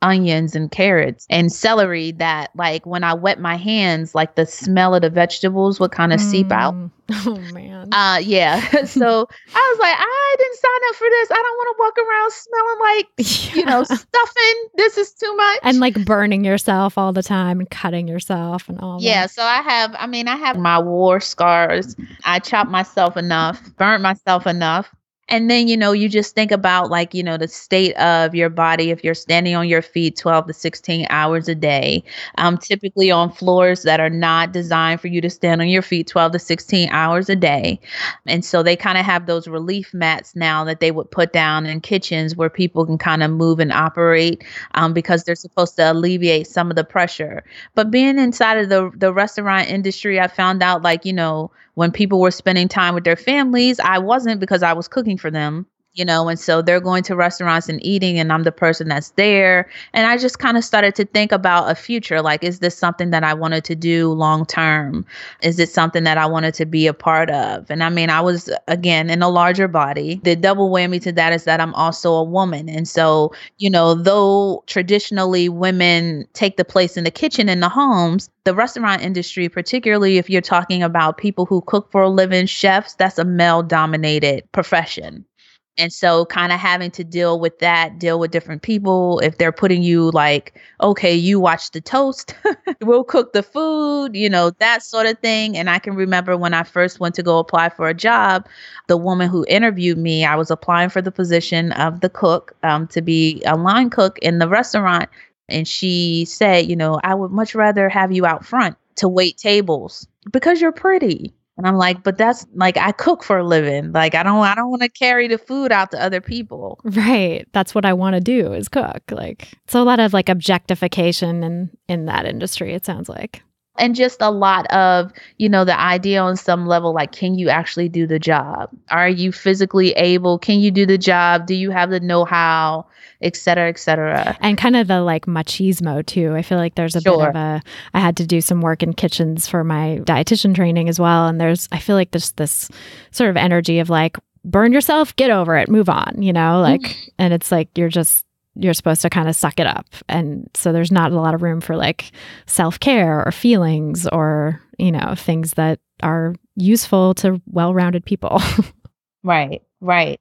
Speaker 2: onions and carrots and celery that like when I wet my hands, like the smell of the vegetables would kind of mm. seep out. Mm. Oh man. Uh yeah. so I was like, I didn't sign up for this. I don't want to walk around smelling like, yeah. you know, stuffing. This is too much.
Speaker 1: And like burning yourself all the time and cutting yourself and all Yeah.
Speaker 2: That. So I have I mean, I have my war scars. I chopped myself enough, burnt myself enough. And then, you know, you just think about like, you know, the state of your body if you're standing on your feet 12 to 16 hours a day, um, typically on floors that are not designed for you to stand on your feet 12 to 16 hours a day. And so they kind of have those relief mats now that they would put down in kitchens where people can kind of move and operate um, because they're supposed to alleviate some of the pressure. But being inside of the, the restaurant industry, I found out like, you know, when people were spending time with their families, I wasn't because I was cooking for them you know, and so they're going to restaurants and eating, and I'm the person that's there. And I just kind of started to think about a future like, is this something that I wanted to do long term? Is it something that I wanted to be a part of? And I mean, I was, again, in a larger body. The double whammy to that is that I'm also a woman. And so, you know, though traditionally women take the place in the kitchen in the homes, the restaurant industry, particularly if you're talking about people who cook for a living, chefs, that's a male dominated profession. And so, kind of having to deal with that, deal with different people. If they're putting you like, okay, you watch the toast, we'll cook the food, you know, that sort of thing. And I can remember when I first went to go apply for a job, the woman who interviewed me, I was applying for the position of the cook um, to be a line cook in the restaurant. And she said, you know, I would much rather have you out front to wait tables because you're pretty and I'm like, but that's like I cook for a living. Like I don't I don't want to carry the food out to other people. Right. That's what I want to do is cook.
Speaker 1: Like it's a lot of like objectification in in that industry it sounds like
Speaker 2: and just a lot of you know the idea on some level like can you actually do the job are you physically able can you do the job do you have the know-how et cetera et cetera
Speaker 1: and kind of the like machismo too i feel like there's a sure. bit of a i had to do some work in kitchens for my dietitian training as well and there's i feel like there's this sort of energy of like burn yourself get over it move on you know like mm-hmm. and it's like you're just you're supposed to kind of suck it up. And so there's not a lot of room for like self care or feelings or, you know, things that are useful to well rounded people.
Speaker 2: right, right.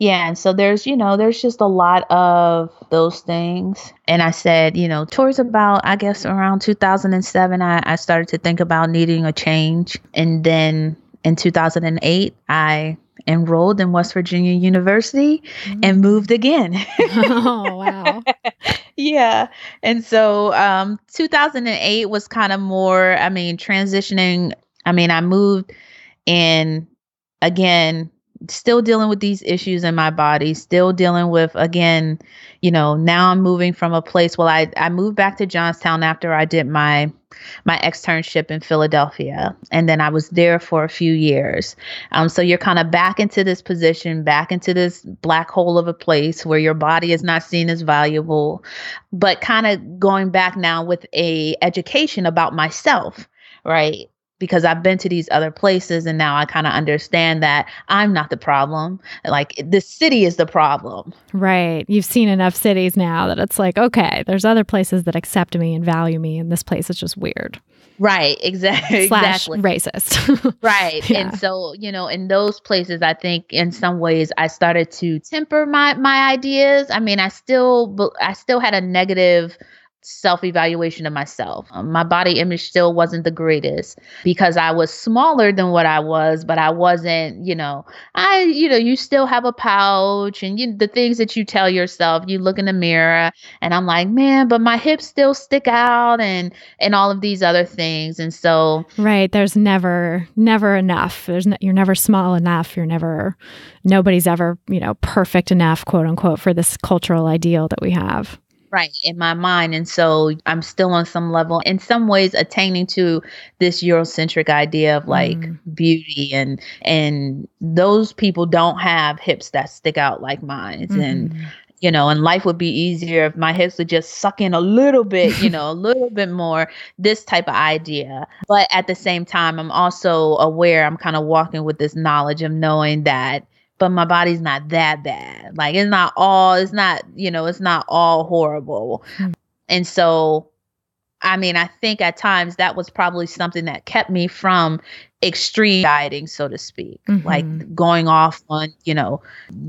Speaker 2: Yeah. And so there's, you know, there's just a lot of those things. And I said, you know, towards about, I guess around 2007, I, I started to think about needing a change. And then in 2008, I enrolled in West Virginia University mm-hmm. and mm. moved again. oh, wow. yeah. And so um, 2008 was kind of more, I mean, transitioning. I mean, I moved and again still dealing with these issues in my body still dealing with again you know now i'm moving from a place well i i moved back to johnstown after i did my my externship in philadelphia and then i was there for a few years um, so you're kind of back into this position back into this black hole of a place where your body is not seen as valuable but kind of going back now with a education about myself right because I've been to these other places and now I kind of understand that I'm not the problem. Like the city is the problem. Right. You've seen enough cities now that
Speaker 1: it's like, okay, there's other places that accept me and value me, and this place is just weird.
Speaker 2: Right, exactly. Slash exactly. racist. right. Yeah. And so, you know, in those places, I think in some ways I started to temper my my ideas. I mean, I still I still had a negative self evaluation of myself. Um, my body image still wasn't the greatest because I was smaller than what I was, but I wasn't, you know, I, you know, you still have a pouch and you, the things that you tell yourself, you look in the mirror and I'm like, man, but my hips still stick out and, and all of these other things. And so,
Speaker 1: right. There's never, never enough. There's no, you're never small enough. You're never, nobody's ever, you know, perfect enough, quote unquote, for this cultural ideal that we have.
Speaker 2: Right, in my mind. And so I'm still on some level, in some ways, attaining to this Eurocentric idea of like mm. beauty and and those people don't have hips that stick out like mine. Mm. And mm-hmm. you know, and life would be easier if my hips would just suck in a little bit, you know, a little bit more, this type of idea. But at the same time, I'm also aware I'm kind of walking with this knowledge of knowing that but my body's not that bad. Like it's not all, it's not, you know, it's not all horrible. Hmm. And so, I mean, I think at times that was probably something that kept me from extreme dieting, so to speak, mm-hmm. like going off on, you know,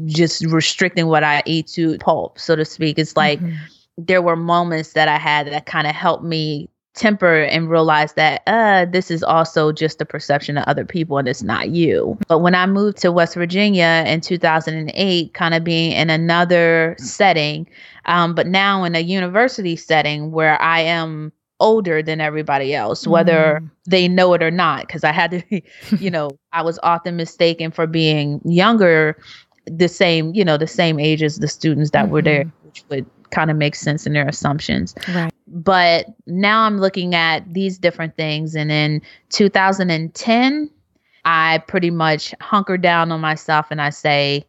Speaker 2: just restricting what I eat to pulp, so to speak. It's like, mm-hmm there were moments that I had that kind of helped me temper and realize that uh, this is also just the perception of other people and it's not you. But when I moved to West Virginia in 2008, kind of being in another setting, um, but now in a university setting where I am older than everybody else, whether mm. they know it or not, because I had to, be, you know, I was often mistaken for being younger, the same, you know, the same age as the students that mm-hmm. were there, mm-hmm. which would kind of make sense in their assumptions. Right. But now I'm looking at these different things. And in 2010, I pretty much hunker down on myself and I say,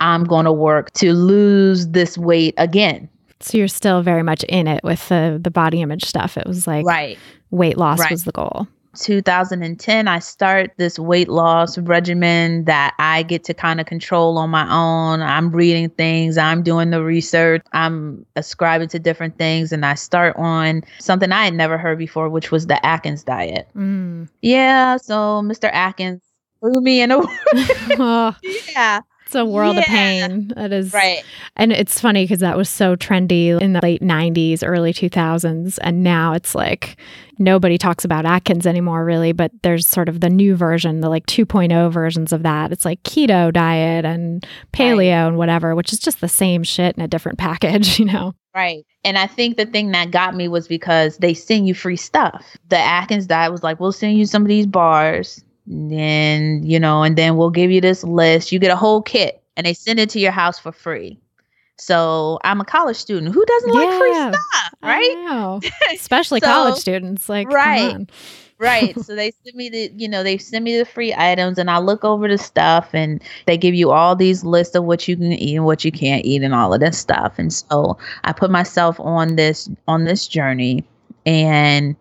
Speaker 2: I'm going to work to lose this weight again. So you're
Speaker 1: still very much in it with the the body image stuff. It was like right. weight loss right. was the goal.
Speaker 2: 2010, I start this weight loss regimen that I get to kind of control on my own. I'm reading things, I'm doing the research, I'm ascribing to different things, and I start on something I had never heard before, which was the Atkins diet. Mm. Yeah, so Mr. Atkins threw me in a
Speaker 1: yeah it's
Speaker 2: a world yeah. of pain.
Speaker 1: That is right. And it's funny because that was so trendy in the late 90s, early 2000s. And now it's like nobody talks about Atkins anymore, really. But there's sort of the new version, the like 2.0 versions of that. It's like keto diet and paleo right. and whatever, which is just the same shit in a different package, you know?
Speaker 2: Right. And I think the thing that got me was because they send you free stuff. The Atkins diet was like, we'll send you some of these bars and you know and then we'll give you this list you get a whole kit and they send it to your house for free so i'm a college student who doesn't yeah, like free stuff
Speaker 1: right especially so, college
Speaker 2: students like right right so they send me the you know they send me the free items and i look over the stuff and they give you all these lists of what you can eat and what you can't eat and all of this stuff and so i put myself on this on this journey and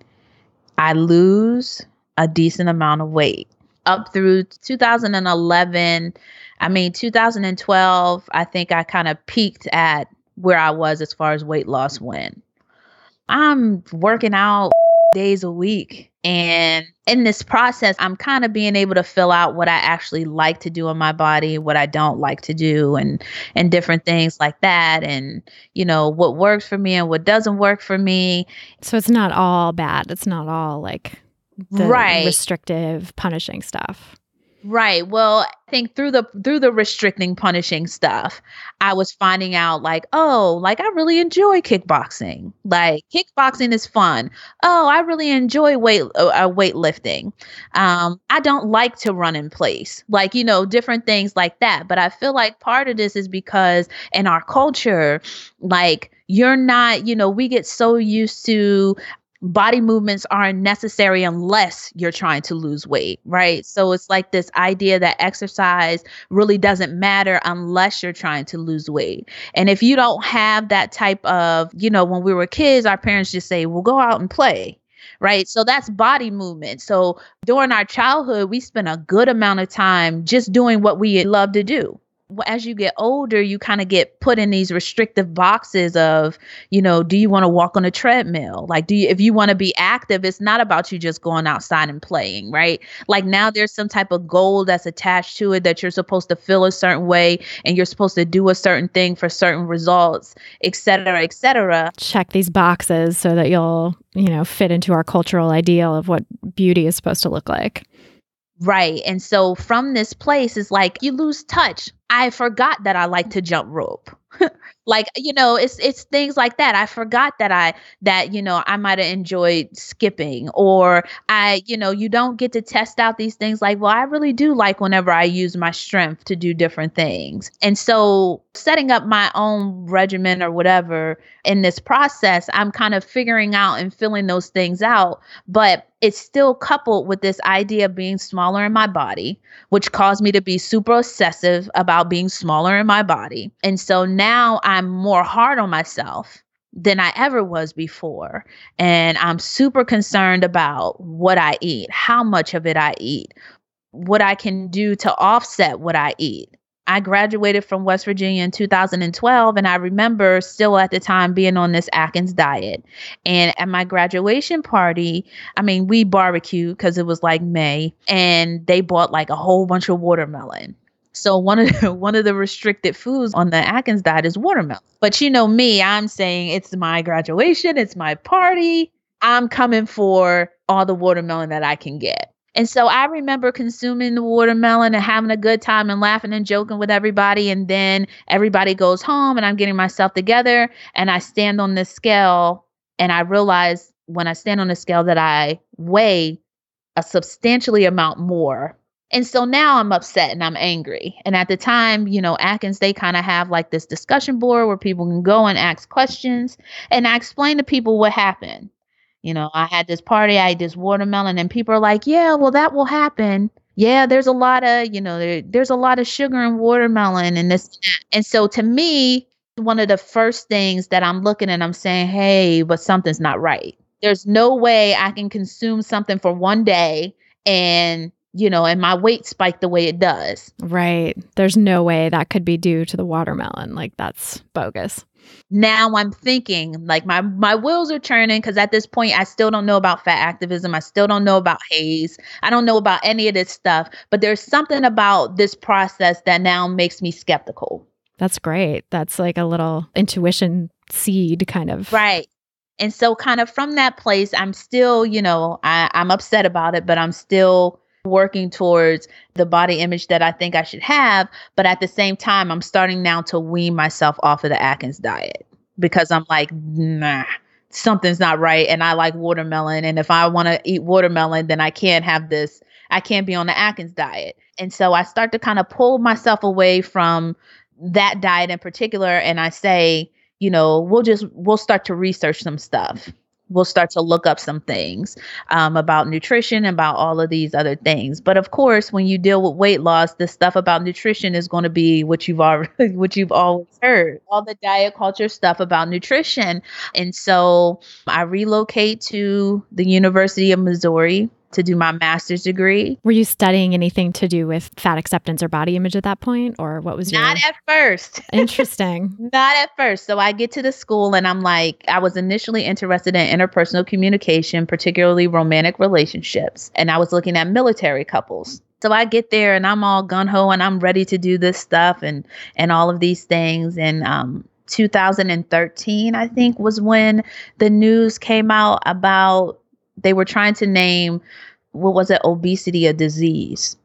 Speaker 2: i lose a decent amount of weight up through 2011. I mean, 2012, I think I kind of peaked at where I was as far as weight loss went. I'm working out days a week. And in this process, I'm kind of being able to fill out what I actually like to do in my body, what I don't like to do and and different things like that and you know what works for me and what doesn't work for me. So it's not all bad. It's not all like the right.
Speaker 1: restrictive punishing stuff.
Speaker 2: Right. Well, I think through the through the restricting punishing stuff, I was finding out like, oh, like I really enjoy kickboxing. Like kickboxing is fun. Oh, I really enjoy weight uh, uh, weightlifting. Um, I don't like to run in place. Like you know, different things like that. But I feel like part of this is because in our culture, like you're not, you know, we get so used to body movements aren't necessary unless you're trying to lose weight, right? So it's like this idea that exercise really doesn't matter unless you're trying to lose weight. And if you don't have that type of, you know, when we were kids, our parents just say, well, go out and play. Right. So that's body movement. So during our childhood, we spent a good amount of time just doing what we love to do as you get older, you kind of get put in these restrictive boxes of, you know, do you want to walk on a treadmill? Like, do you, if you want to be active, it's not about you just going outside and playing, right? Like, now there's some type of goal that's attached to it that you're supposed to feel a certain way and you're supposed to do a certain thing for certain results, et cetera, et cetera.
Speaker 1: Check these boxes so that you'll, you know, fit into our cultural ideal of what beauty is supposed to look like.
Speaker 2: Right. And so from this place is like you lose touch. I forgot that I like to jump rope. like you know it's it's things like that i forgot that i that you know i might have enjoyed skipping or i you know you don't get to test out these things like well i really do like whenever i use my strength to do different things and so setting up my own regimen or whatever in this process i'm kind of figuring out and filling those things out but it's still coupled with this idea of being smaller in my body, which caused me to be super obsessive about being smaller in my body. And so now I'm more hard on myself than I ever was before. And I'm super concerned about what I eat, how much of it I eat, what I can do to offset what I eat. I graduated from West Virginia in 2012, and I remember still at the time being on this Atkins diet. And at my graduation party, I mean, we barbecued because it was like May, and they bought like a whole bunch of watermelon. So one of the, one of the restricted foods on the Atkins diet is watermelon. But you know me, I'm saying it's my graduation, it's my party. I'm coming for all the watermelon that I can get. And so I remember consuming the watermelon and having a good time and laughing and joking with everybody. And then everybody goes home and I'm getting myself together and I stand on this scale and I realize when I stand on the scale that I weigh a substantially amount more and so now I'm upset and I'm angry. And at the time, you know, Atkins, they kind of have like this discussion board where people can go and ask questions. And I explain to people what happened. You know, I had this party, I had this watermelon, and people are like, yeah, well, that will happen. Yeah, there's a lot of, you know, there, there's a lot of sugar in watermelon and this. And, and so to me, one of the first things that I'm looking and I'm saying, hey, but something's not right. There's no way I can consume something for one day and you know, and my weight spiked the way it does. Right. There's no way that could be due to the watermelon. Like that's bogus. Now I'm thinking like my my wheels are turning cuz at this point I still don't know about fat activism. I still don't know about haze. I don't know about any of this stuff, but there's something about this process that now makes me skeptical.
Speaker 1: That's great. That's like a little intuition seed kind
Speaker 2: of. Right. And so kind of from that place I'm still, you know, I I'm upset about it, but I'm still working towards the body image that I think I should have. But at the same time, I'm starting now to wean myself off of the Atkins diet because I'm like, nah, something's not right. And I like watermelon. And if I want to eat watermelon, then I can't have this, I can't be on the Atkins diet. And so I start to kind of pull myself away from that diet in particular. And I say, you know, we'll just, we'll start to research some stuff we will start to look up some things um, about nutrition, about all of these other things. But of course, when you deal with weight loss, the stuff about nutrition is going to be what you've already, what you've always heard, all the diet culture stuff about nutrition. And so I relocate to the University of Missouri to do my master's degree. Were you studying anything to do with fat acceptance or body image at that point?
Speaker 1: Or what was your... Not at first. Interesting.
Speaker 2: Not at first. So I get to the school and I'm like, I was initially interested in interpersonal communication, particularly romantic relationships. And I was looking at military couples. So I get there and I'm all gun ho and I'm ready to do this stuff and and all of these things. And um 2013, I think, was when the news came out about they were trying to name what was it, obesity a disease.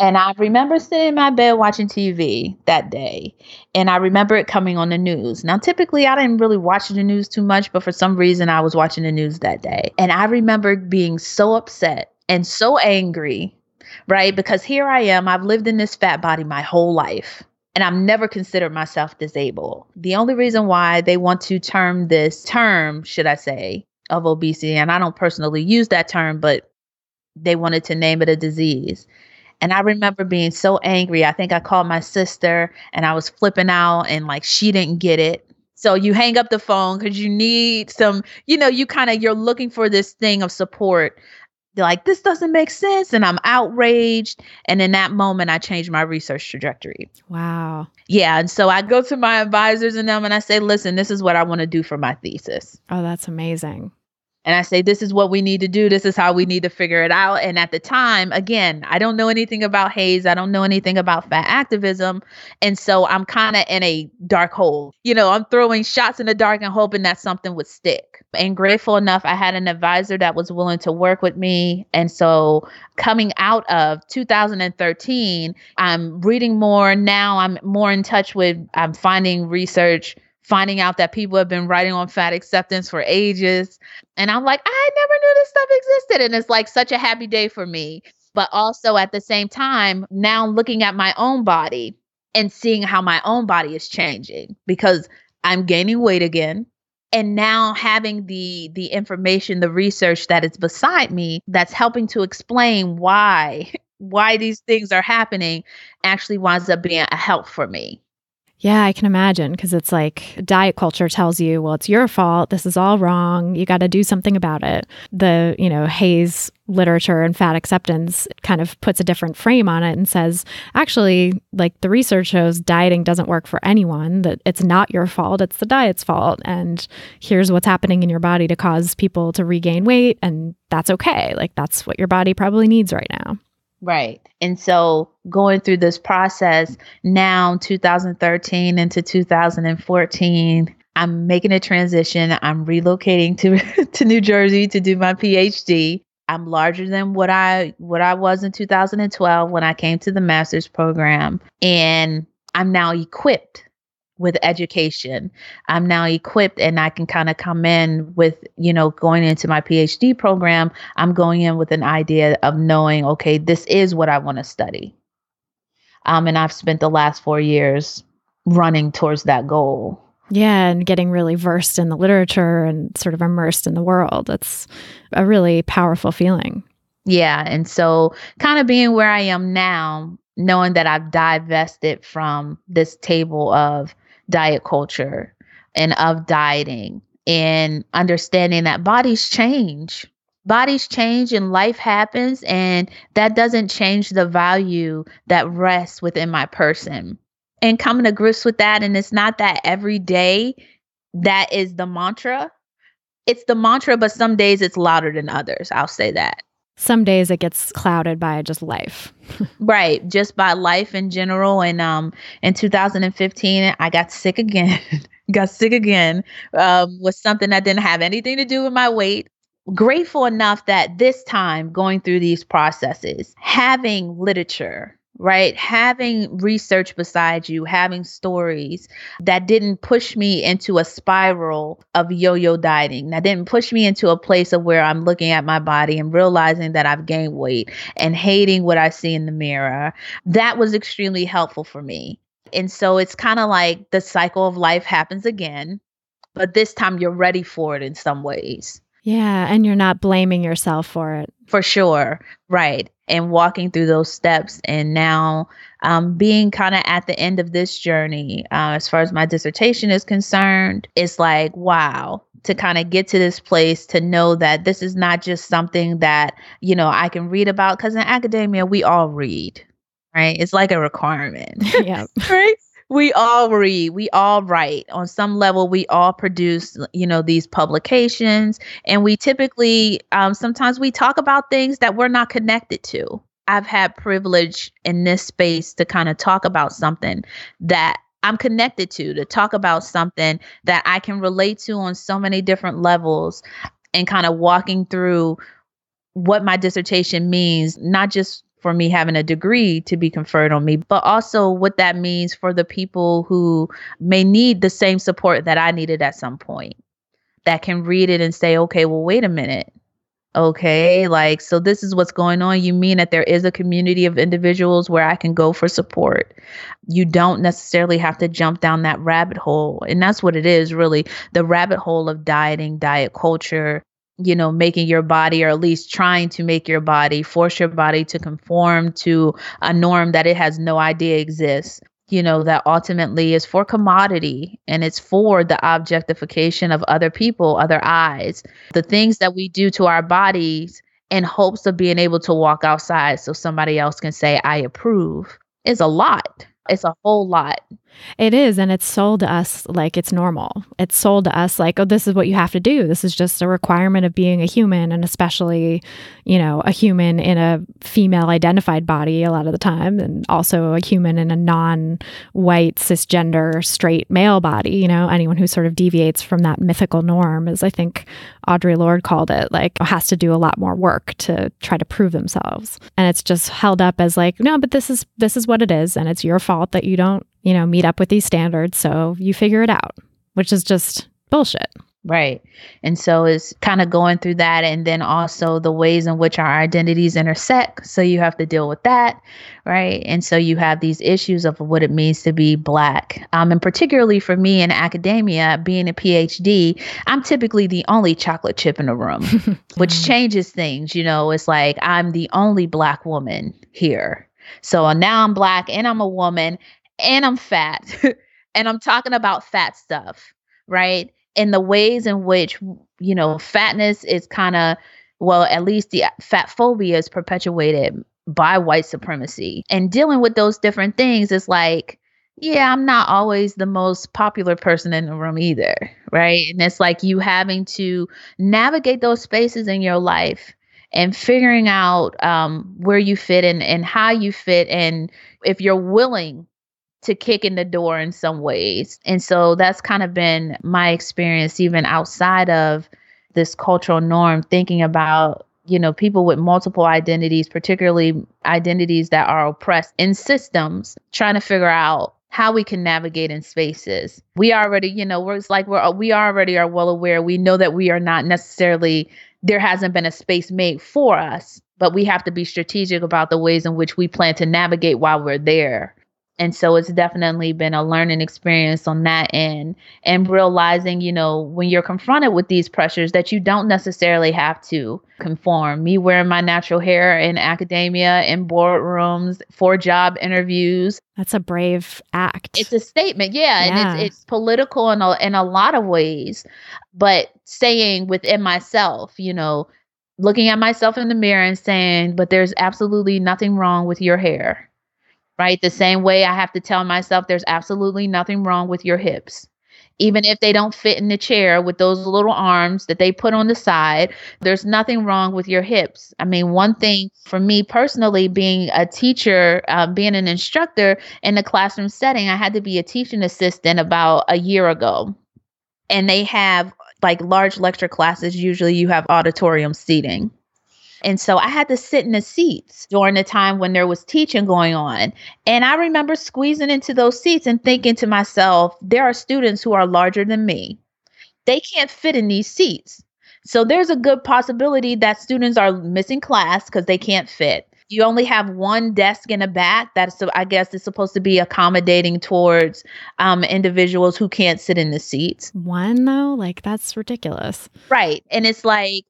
Speaker 2: And I remember sitting in my bed watching TV that day, and I remember it coming on the news. Now, typically, I didn't really watch the news too much, but for some reason, I was watching the news that day. And I remember being so upset and so angry, right? Because here I am, I've lived in this fat body my whole life. And I've never considered myself disabled. The only reason why they want to term this term, should I say, of obesity. And I don't personally use that term, but they wanted to name it a disease. And I remember being so angry. I think I called my sister and I was flipping out and like she didn't get it. So you hang up the phone because you need some, you know, you kind of you're looking for this thing of support. They're like, this doesn't make sense. And I'm outraged. And in that moment, I changed my research trajectory. Wow. Yeah. And so I go to my advisors and them and I say, listen, this is what I want to do for my thesis. Oh, that's amazing and I say, this is what we need to do. This is how we need to figure it out. And at the time, again, I don't know anything about haze. I don't know anything about fat activism. And so I'm kind of in a dark hole. You know, I'm throwing shots in the dark and hoping that something would stick. And grateful enough, I had an advisor that was willing to work with me. And so coming out of 2013, I'm reading more. Now I'm more in touch with, I'm finding research finding out that people have been writing on fat acceptance for ages. And I'm like, I never knew this stuff existed. And it's like such a happy day for me. But also at the same time, now looking at my own body and seeing how my own body is changing because I'm gaining weight again. And now having the the information, the research that is beside me that's helping to explain why why these things are happening actually winds up being a help for me.
Speaker 1: Yeah, I can imagine because it's like diet culture tells you, well, it's your fault. This is all wrong. You got to do something about it. The, you know, Hayes literature and fat acceptance kind of puts a different frame on it and says, actually, like the research shows dieting doesn't work for anyone, that it's not your fault, it's the diet's fault. And here's what's happening in your body to cause people to regain weight. And that's okay. Like that's what your body probably needs right now.
Speaker 2: Right. And so going through this process now, 2013 into 2014, I'm making a transition. I'm relocating to, to New Jersey to do my PhD. I'm larger than what I what I was in 2012 when I came to the master's program and I'm now equipped with education. I'm now equipped and I can kind of come in with, you know, going into my PhD program, I'm going in with an idea of knowing, okay, this is what I want to study. Um, and I've spent the last four years running towards that goal. Yeah, and getting really versed
Speaker 1: in the literature and sort of immersed in the world. That's a really powerful feeling.
Speaker 2: Yeah. And so, kind of being where I am now, knowing that I've divested from this table of diet culture and of dieting and understanding that bodies change. Bodies change and life happens, and that doesn't change the value that rests within my person. And coming to grips with that, and it's not that every day that is the mantra. It's the mantra, but some days it's louder than others. I'll say that some days it
Speaker 1: gets clouded by just life.
Speaker 2: right, just by life in general. And um, in 2015, I got sick again. got sick again um, with something that didn't have anything to do with my weight. Grateful enough that this time going through these processes, having literature right? Having research beside you, having stories that didn't push me into a spiral of yo yo dieting, that didn't push me into a place of where I'm looking at my body and realizing that I've gained weight and hating what I see in the mirror, that was extremely helpful for me. And so it's kind of like the cycle of life happens again, but this time you're ready for it in some ways. Yeah, and you're not blaming yourself for it for sure right and walking through those steps and now um, being kind of at the end of this journey uh, as far as my dissertation is concerned it's like wow to kind of get to this place to know that this is not just something that you know i can read about because in academia we all read right it's like a requirement yeah right we all read, we all write. On some level, we all produce, you know, these publications, and we typically, um, sometimes we talk about things that we're not connected to. I've had privilege in this space to kind of talk about something that I'm connected to, to talk about something that I can relate to on so many different levels and kind of walking through what my dissertation means, not just for me having a degree to be conferred on me, but also what that means for the people who may need the same support that I needed at some point that can read it and say, okay, well, wait a minute. Okay, like, so this is what's going on. You mean that there is a community of individuals where I can go for support. You don't necessarily have to jump down that rabbit hole. And that's what it is really the rabbit hole of dieting, diet culture, you know, making your body, or at least trying to make your body, force your body to conform to a norm that it has no idea exists you know, that ultimately is for commodity and it's for the objectification of other people, other eyes, the things that we do to our bodies in hopes of being able to walk outside so somebody else can say, I approve is a lot. It's a whole lot.
Speaker 1: It is. And it's sold to us like it's normal. It's sold to us like, oh, this is what you have to do. This is just a requirement of being a human, and especially, you know, a human in a female identified body a lot of the time, and also a human in a non white, cisgender, straight male body. You know, anyone who sort of deviates from that mythical norm, as I think Audre Lorde called it, like, has to do a lot more work to try to prove themselves. And it's just held up as like, no, but this is this is what it is, and it's your fault
Speaker 2: that you don't you know, meet up with these standards. So you figure it out, which is just bullshit. Right. And so it's kind of going through that and then also the ways in which our identities intersect. So you have to deal with that. Right. And so you have these issues of what it means to be black. Um, and particularly for me in academia, being a PhD, I'm typically the only chocolate chip in the room, which mm. changes things. You know, it's like I'm the only black woman here. So now I'm black and I'm a woman and I'm fat and I'm talking about fat stuff, right? And the ways in which, you know, fatness is kind of, well, at least the uh, fat phobia is perpetuated by white supremacy. And dealing with those different things is like, yeah, I'm not always the most popular person in the room either, right? And it's like you having to navigate those spaces in your life and figuring out um, where you fit and, and how you fit and if you're willing to kick in the door in some ways. And so that's kind of been my experience, even outside of this cultural norm, thinking about, you know, people with multiple identities, particularly identities that are oppressed in systems, trying to figure out how we can navigate in spaces. We already, you know, we're, it's like we're, we already are well aware. We know that we are not necessarily, there hasn't been a space made for us, but we have to be strategic about the ways in which we plan to navigate while we're there and so it's definitely been a learning experience on that end and realizing you know when you're confronted with these pressures that you don't necessarily have to conform me wearing my natural hair in academia in boardrooms for job interviews that's a brave act it's a statement yeah, yeah. and it's, it's political in a, in a lot of ways but saying within myself you know looking at myself in the mirror and saying but there's absolutely nothing wrong with your hair right? The same way I have to tell myself there's absolutely nothing wrong with your hips. Even if they don't fit in the chair with those little arms that they put on the side, there's nothing wrong with your hips. I mean, one thing for me personally, being a teacher, uh, being an instructor in a classroom setting, I had to be a teaching assistant about a year ago. And they have like large lecture classes, usually you have auditorium seating. And so I had to sit in the seats during the time when there was teaching going on. And I remember squeezing into those seats and thinking to myself, there are students who are larger than me. They can't fit in these seats. So there's a good possibility that students are missing class because they can't fit. You only have one desk in the back. That's, I guess, is supposed to be accommodating towards um, individuals who can't sit in the seats. One, though? Like, that's ridiculous. Right. And it's like,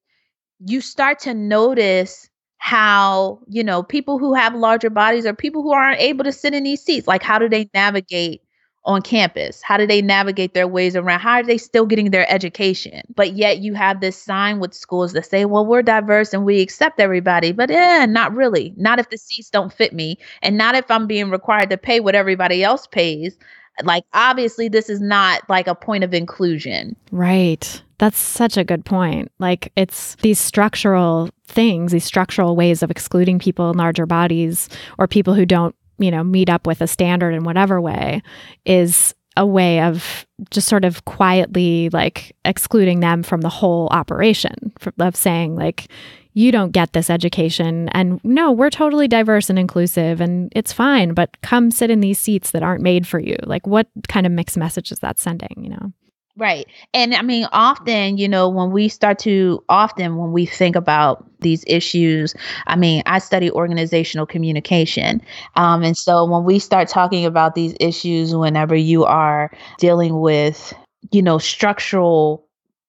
Speaker 2: you start to notice how you know people who have larger bodies or people who aren't able to sit in these seats like how do they navigate on campus how do they navigate their ways around how are they still getting their education but yet you have this sign with schools that say well we're diverse and we accept everybody but eh, not really not if the seats don't fit me and not if i'm being required to pay what everybody else pays like obviously this is not like a point of inclusion
Speaker 1: right that's such a good point. Like, it's these structural things, these structural ways of excluding people in larger bodies or people who don't, you know, meet up with a standard in whatever way is a way of just sort of quietly like excluding them from the whole operation of saying like you don't get this education and no we're totally diverse and inclusive and it's fine but come sit in these seats that aren't made for you like what kind of mixed message is that sending you know
Speaker 2: Right. And I mean, often, you know, when we start to, often when we think about these issues, I mean, I study organizational communication. Um, and so when we start talking about these issues, whenever you are dealing with, you know, structural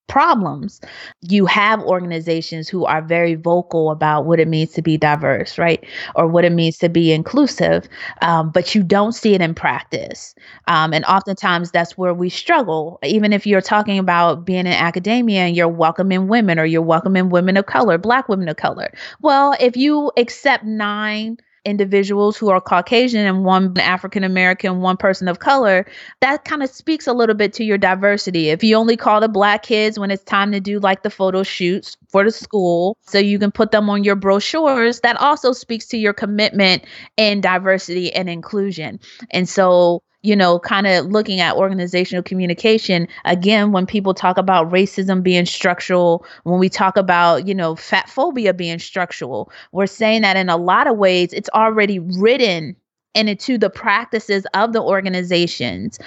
Speaker 2: problems. You have organizations who are very vocal about what it means to be diverse, right? Or what it means to be inclusive, um, but you don't see it in practice. Um, and oftentimes that's where we struggle. Even if you're talking about being in academia and you're welcoming women or you're welcoming women of color, black women of color. Well, if you accept nine, individuals who are Caucasian and one African American, one person of color, that kind of speaks a little bit to your diversity. If you only call the black kids when it's time to do like the photo shoots for the school, so you can put them on your brochures, that also speaks to your commitment in diversity and inclusion. And so you know, kind of looking at organizational communication, again, when people talk about racism being structural, when we talk about, you know, fat phobia being structural, we're saying that in a lot of ways it's already written into the practices of the organizations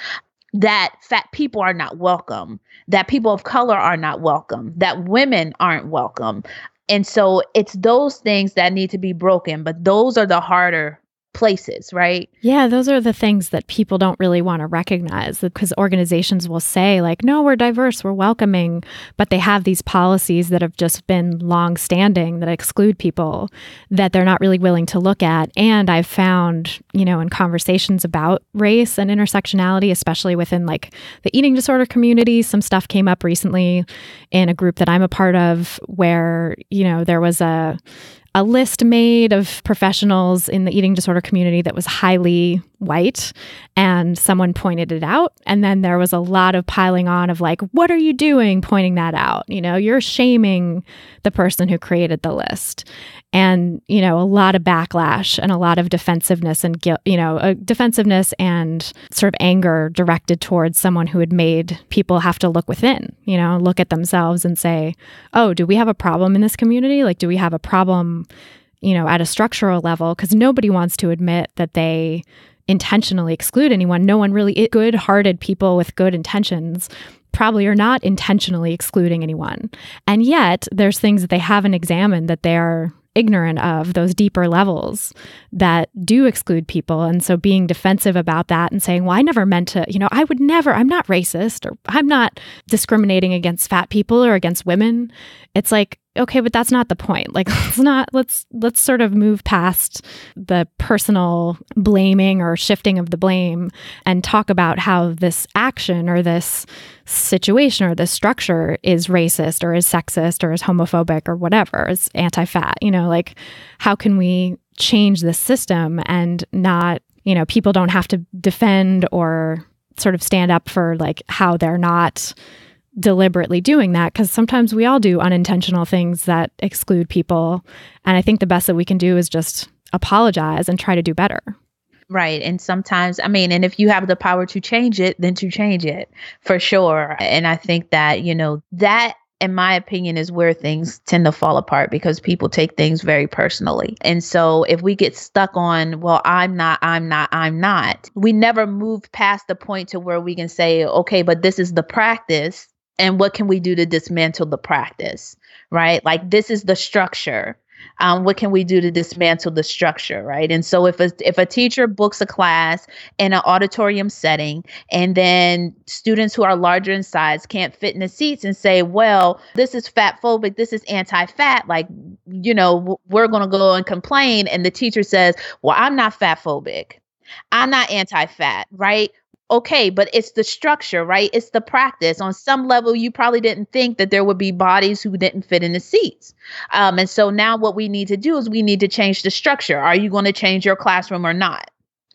Speaker 2: that fat people are not welcome, that people of color are not welcome, that women aren't welcome. And so it's those things that need to be broken, but those are the harder places, right? Yeah, those are the things that
Speaker 1: people don't really want to recognize because organizations will say, like, no, we're diverse, we're welcoming, but they have these policies that have just been long standing that exclude people that they're not really willing to look at. And I've found, you know, in conversations about race and intersectionality, especially within like the eating disorder community, some stuff came up recently in a group that I'm a part of where, you know, there was a, a list made of professionals in the eating disorder community that was highly white and someone pointed it out and then there was a lot of piling on of like what are you doing pointing that out you know you're shaming the person who created the list and you know a lot of backlash and a lot of defensiveness and guilt you know uh, defensiveness and sort of anger directed towards someone who had made people have to look within you know look at themselves and say oh do we have a problem in this community like do we have a problem you know at a structural level because nobody wants to admit that they intentionally exclude anyone. No one really, good hearted people with good intentions probably are not intentionally excluding anyone. And yet, there's things that they haven't examined that they are ignorant of, those deeper levels that do exclude people. And so, being defensive about that and saying, Well, I never meant to, you know, I would never, I'm not racist or I'm not discriminating against fat people or against women. It's like, okay but that's not the point like let's not let's let's sort of move past the personal blaming or shifting of the blame and talk about how this action or this situation or this structure is racist or is sexist or is homophobic or whatever is anti-fat you know like how can we change the system and not you know people don't have to defend or sort of stand up for like how they're not deliberately doing that because sometimes we all do unintentional things that exclude people. And I think the best that we can do is just apologize and try to do better.
Speaker 2: Right. And sometimes, I mean, and if you have the power to change it, then to change it for sure. And I think that, you know, that in my opinion, is where things tend to fall apart because people take things very personally. And so if we get stuck on, well, I'm not, I'm not, I'm not, we never move past the point to where we can say, okay, but this is the practice and what can we do to dismantle the practice right like this is the structure um, what can we do to dismantle the structure right and so if a, if a teacher books a class in an auditorium setting and then students who are larger in size can't fit in the seats and say well this is fat phobic this is anti-fat like you know we're going to go and complain and the teacher says well i'm not fat phobic i'm not anti-fat right okay, but it's the structure, right? It's the practice. On some level, you probably didn't think that there would be bodies who didn't fit in the seats. Um, and so now what we need to do is we need to change the structure. Are you going to change your classroom or not?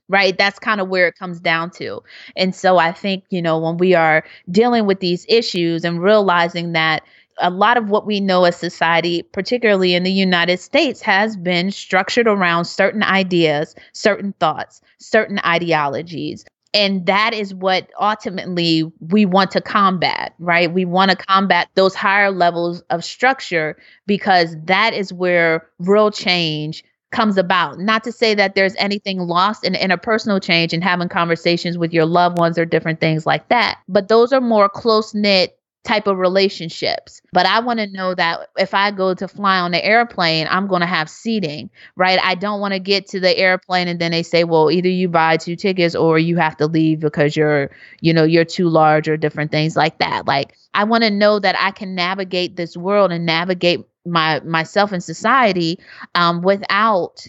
Speaker 2: Right. That's kind of where it comes down to. And so I think, you know, when we are dealing with these issues and realizing that a lot of what we know as society, particularly in the United States, has been structured around certain ideas, certain thoughts, certain ideologies, and that is what ultimately we want to combat, right? We want to combat those higher levels of structure because that is where real change comes about. Not to say that there's anything lost in interpersonal change and having conversations with your loved ones or different things like that, but those are more close knit type of relationships. But I want to know that if I go to fly on the airplane, I'm going to have seating, right? I don't want to get to the airplane and then they say, "Well, either you buy two tickets or you have to leave because you're, you know, you're too large or different things like that." Like I want to know that I can navigate this world and navigate my myself and society um, without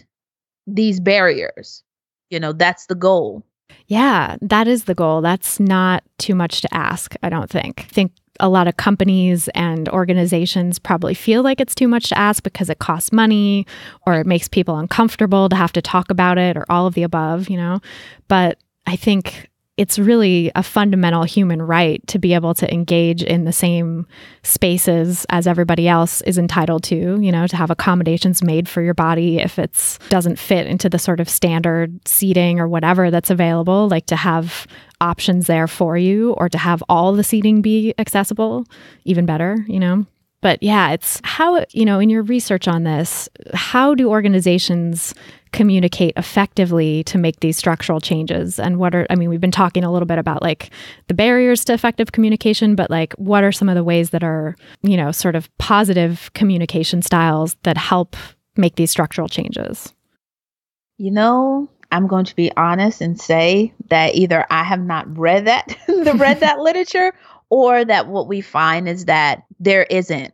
Speaker 2: these barriers. You know, that's the goal. Yeah,
Speaker 1: that is the goal. That's not too much to ask, I don't think. I think a lot of companies and organizations probably feel like it's too much to ask because it costs money or it makes people uncomfortable to have to talk about it or all of the above, you know. But I think it's really a fundamental human right to be able to engage in the same spaces as everybody else is entitled to, you know, to have accommodations made for your body if it doesn't fit into the sort of standard seating or whatever that's available, like to have options there for you or to have all the seating be accessible, even better, you know. But yeah, it's how, you know, in your research on this, how do organizations communicate effectively to make these structural changes and what are i mean we've been talking a little bit about like the barriers to effective communication but like what are some of the ways that are you know sort of positive communication styles that help make these structural changes
Speaker 2: you know i'm going to be honest and say that either i have not read that read that literature or that what we find is that there isn't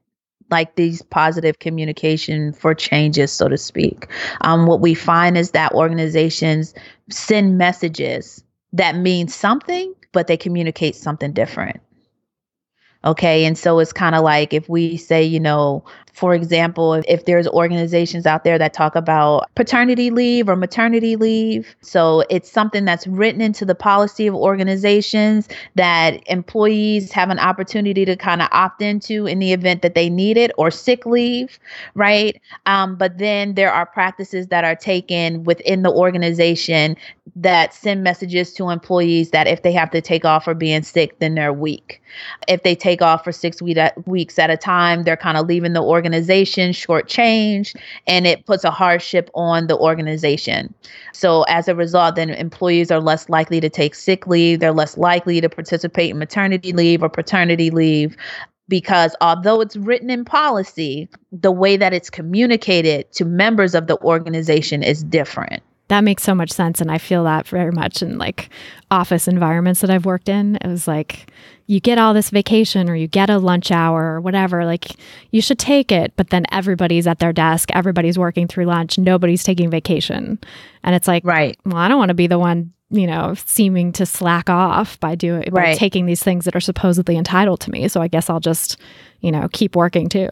Speaker 2: like these positive communication for changes, so to speak. Um, what we find is that organizations send messages that mean something, but they communicate something different. Okay. And so it's kind of like if we say, you know, for example, if, there's organizations out there that talk about paternity leave or maternity leave, so it's something that's written into the policy of organizations that employees have an opportunity to kind of opt into in the event that they need it or sick leave, right? Um, but then there are practices that are taken within the organization that send messages to employees that if they have to take off for being sick, then they're weak. If they take off for six week, weeks at a time, they're kind of leaving the organization organization shortchanged and it puts a hardship on the organization. So as a result, then employees are less likely to take sick leave, they're less likely to participate in maternity leave or paternity leave because although it's written in policy, the way that it's communicated to members of the organization is different
Speaker 1: that makes so much sense. And I feel that very much in like office environments that I've worked in. It was like, you get all this vacation or you get a lunch hour or whatever, like you should take it. But then everybody's at their desk, everybody's working through lunch, nobody's taking vacation. And it's like, right. Well, I don't want to be the one, you know, seeming to slack off by doing, right. by taking these things that are supposedly entitled to me. So I guess I'll just, you know, keep working too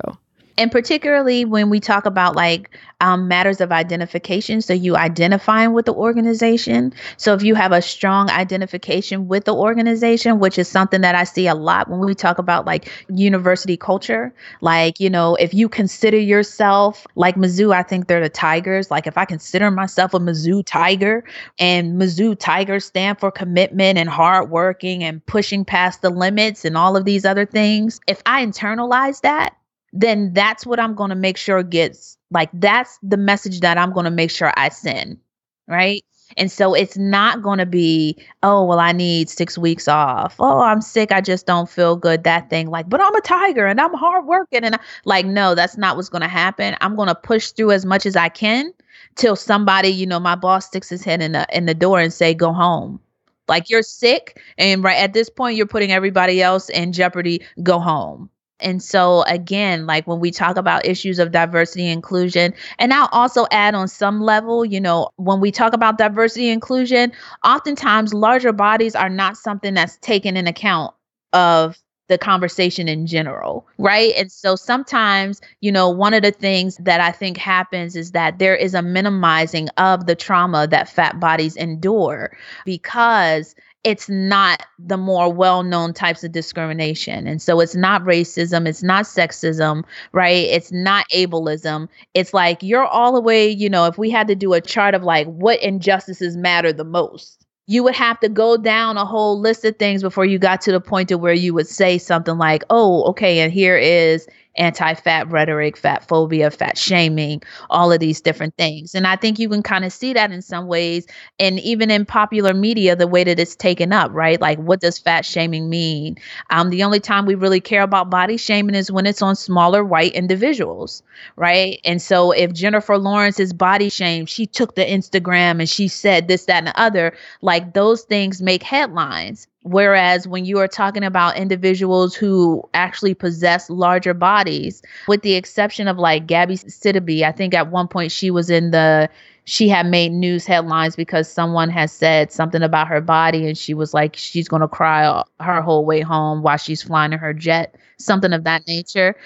Speaker 2: and particularly when we talk about like um, matters of identification so you identifying with the organization so if you have a strong identification with the organization which is something that i see a lot when we talk about like university culture like you know if you consider yourself like mizzou i think they're the tigers like if i consider myself a mizzou tiger and mizzou tigers stand for commitment and hard working and pushing past the limits and all of these other things if i internalize that then that's what I'm going to make sure gets like that's the message that I'm going to make sure I send, right? And so it's not going to be, oh, well, I need six weeks off. Oh, I'm sick. I just don't feel good. That thing, like, but I'm a tiger and I'm hardworking. And I, like, no, that's not what's going to happen. I'm going to push through as much as I can till somebody, you know, my boss sticks his head in the in the door and say, go home. Like you're sick, and right at this point, you're putting everybody else in jeopardy. Go home and so, again, like when we talk about issues of diversity inclusion, and I'll also add on some level, you know, when we talk about diversity inclusion, oftentimes larger bodies are not something that's taken in account of the conversation in general, right? And so sometimes, you know, one of the things that I think happens is that there is a minimizing of the trauma that fat bodies endure because it's not the more well-known types of discrimination and so it's not racism it's not sexism right it's not ableism it's like you're all the way you know if we had to do a chart of like what injustices matter the most you would have to go down a whole list of things before you got to the point to where you would say something like oh okay and here is anti fat rhetoric, fat phobia, fat shaming, all of these different things. And I think you can kind of see that in some ways. And even in popular media, the way that it's taken up, right? Like, what does fat shaming mean? Um, the only time we really care about body shaming is when it's on smaller white individuals, right? And so if Jennifer Lawrence is body shamed, she took the Instagram and she said this, that, and the other, like those things make headlines. Whereas when you are talking about individuals who actually possess larger bodies, with the exception of like Gabby Sidibe, I think at one point she was in the, she had made news headlines because someone had said something about her body and she was like, she's going to cry her whole way home while she's flying in her jet, something of that nature.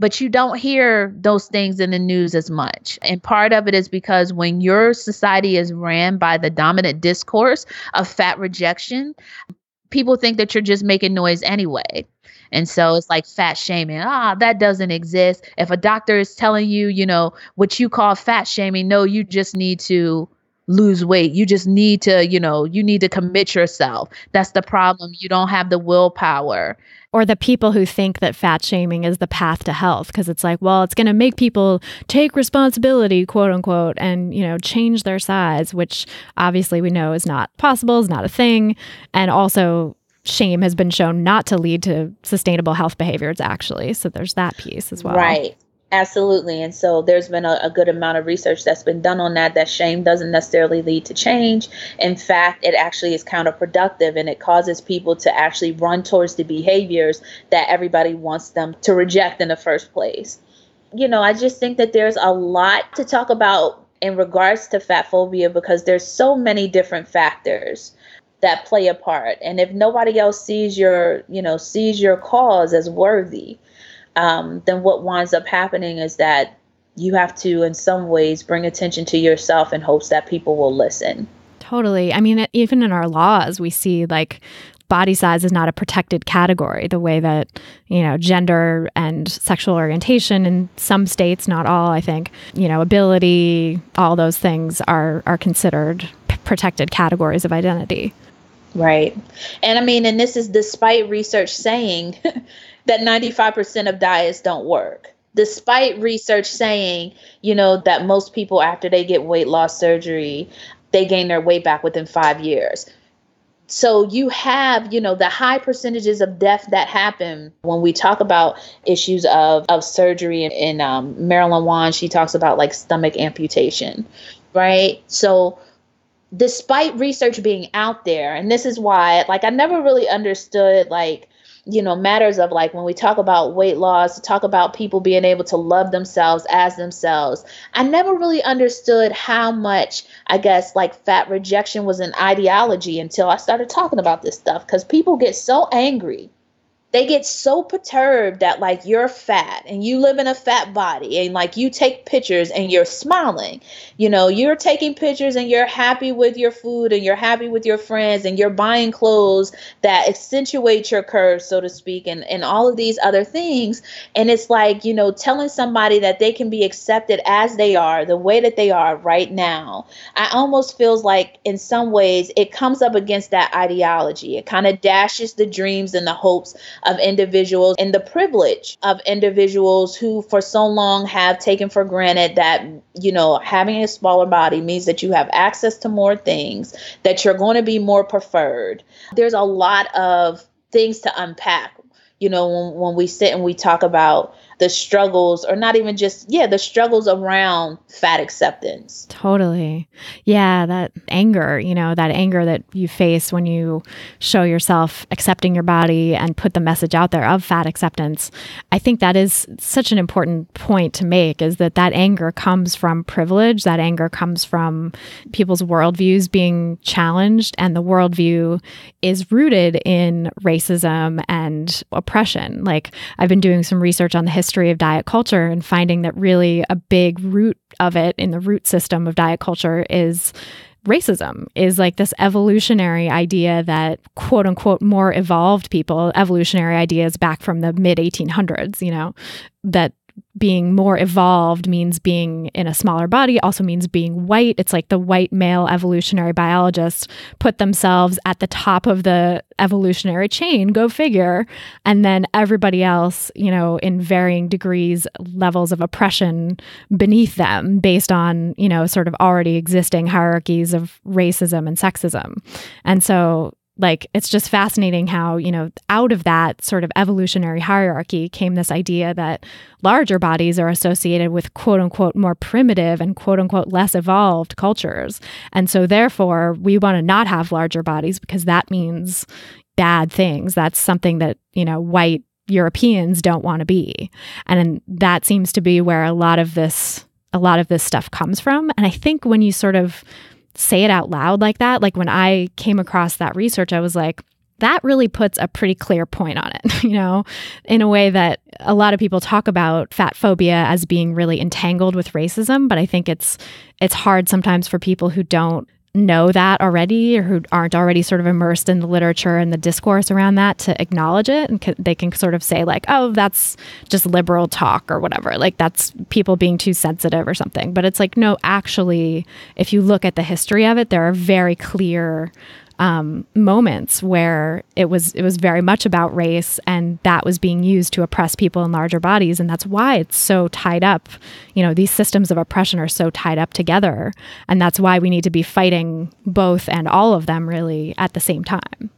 Speaker 2: But you don't hear those things in the news as much. And part of it is because when your society is ran by the dominant discourse of fat rejection, people think that you're just making noise anyway. And so it's like fat shaming. Ah, that doesn't exist. If a doctor is telling you, you know, what you call fat shaming, no, you just need to lose weight. You just need to, you know, you need to commit yourself. That's the problem. You don't have the willpower. Or the people who think that fat
Speaker 1: shaming is the path to health because it's like, well, it's going to make people take responsibility, quote unquote, and, you know, change their size, which obviously we know is not possible, is not a thing. And also, shame has been shown not to lead to sustainable health behaviors actually so there's that piece as well right
Speaker 2: Absolutely. And so there's been a, a, good amount of research that's been done on that, that shame doesn't necessarily lead to change. In fact, it actually is counterproductive and it causes people to actually run towards the behaviors that everybody wants them to reject in the first place. You know, I just think that there's a lot to talk about in regards to fat phobia because there's so many different factors that play a part. And if nobody else sees your, you know, sees your cause as worthy, um, then what winds up happening is that you have to, in some ways, bring attention to yourself in hopes that people will listen.
Speaker 1: Totally. I mean, even in our laws, we see like body size is not a protected category the way that, you know, gender and sexual orientation in some states, not all, I think, you know, ability, all those things are are considered p- protected categories of identity.
Speaker 2: Right. And I mean, and this is despite research saying that 95% of diets don't work despite research saying, you know, that most people after they get weight loss surgery, they gain their weight back within 5 years. So you have, you know, the high percentages of death that happen when we talk about issues of of surgery and, and um, Marilyn Wan, she talks about like stomach amputation, right? So despite research being out there, and this is why like I never really understood like you know matters of like when we talk about weight loss talk about people being able to love themselves as themselves i never really understood how much i guess like fat rejection was an ideology until i started talking about this stuff because people get so angry they get so perturbed that like you're fat and you live in a fat body and like you take pictures and you're smiling you know you're taking pictures and you're happy with your food and you're happy with your friends and you're buying clothes that accentuate your curves so to speak and and all of these other things and it's like you know telling somebody that they can be accepted as they are the way that they are right now i almost feels like in some ways it comes up against that ideology it kind of dashes the dreams and the hopes of individuals and the privilege of individuals who for so long have taken for granted that you know having a smaller body means that you have access to more things that you're going to be more preferred there's a lot of things to unpack you know when, when we sit and we talk about the struggles or not even just yeah the struggles around fat acceptance
Speaker 1: totally yeah that anger you know that anger that you face when you show yourself accepting your body and put the message out there of fat acceptance i think that is such an important point to make is that that anger comes from privilege that anger comes from people's worldviews being challenged and the worldview is rooted in racism and oppression depression. Like, I've been doing some research on the history of diet culture and finding that really a big root of it in the root system of diet culture is racism is like this evolutionary idea that quote unquote more evolved people evolutionary ideas back from the mid 1800s you know that being more evolved means being in a smaller body, also means being white. It's like the white male evolutionary biologists put themselves at the top of the evolutionary chain, go figure. And then everybody else, you know, in varying degrees, levels of oppression beneath them based on, you know, sort of already existing hierarchies of racism and sexism. And so like it's just fascinating how you know out of that sort of evolutionary hierarchy came this idea that larger bodies are associated with quote unquote more primitive and quote unquote less evolved cultures and so therefore we want to not have larger bodies because that means bad things that's something that you know white europeans don't want to be and that seems to be where a lot of this a lot of this stuff comes from and i think when you sort of say it out loud like that, like when I came across that research, I was like, that really puts a pretty clear point on it, you know, in a way that a lot of people talk about fat phobia as being really entangled with racism, but I think it's it's hard sometimes for people who don't know that already or who aren't already sort of immersed in the literature and the discourse around that to acknowledge it and c- they can sort of say like oh that's just liberal talk or whatever like that's people being too sensitive or something but it's like no actually if you look at the history of it there are very clear um, moments where it was it was very much about race, and that was being used to oppress people in larger bodies, and that's why it's so tied up. You know, these systems of oppression are so tied up together, and that's why we need to be fighting both and all of them really at the same time.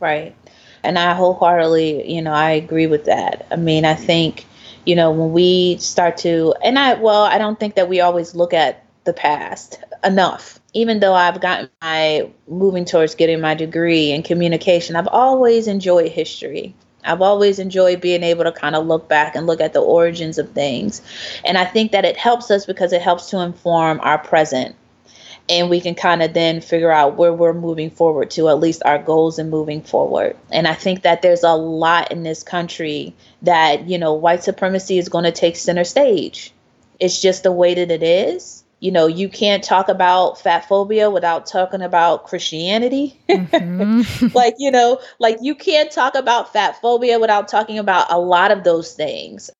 Speaker 2: Right, and I wholeheartedly, you know, I agree with that. I mean, I think you know when we start to and i well i don't think that we always look at the past enough even though I've gotten my moving towards getting my degree in communication, I've always enjoyed history. I've always enjoyed being able to kind of look back and look at the origins of things. And I think that it helps us because it helps to inform our present. And we can kind of then figure out where we're moving forward to, at least our goals and moving forward. And I think that there's a lot in this country that, you know, white supremacy is going to take center stage. It's just the way that it is you know, you can't talk about fat phobia without talking about Christianity. Mm-hmm. like, you know, like you can't talk about fat phobia without talking about a lot of those things.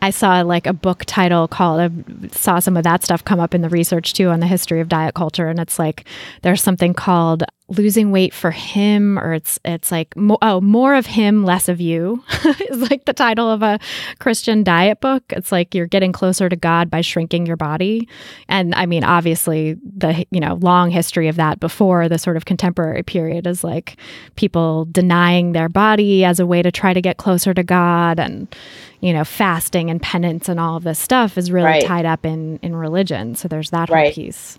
Speaker 1: I saw like a book title called, I saw some of that stuff come up in the research too on the history of diet culture. And it's like there's something called losing weight for him or it's it's like oh more of him less of you is like the title of a christian diet book it's like you're getting closer to god by shrinking your body and i mean obviously the you know long history of that before the sort of contemporary period is like people denying their body as a way to try to get closer to god and you know fasting and penance and all of this stuff is really right. tied up in in religion so there's that right. whole
Speaker 2: piece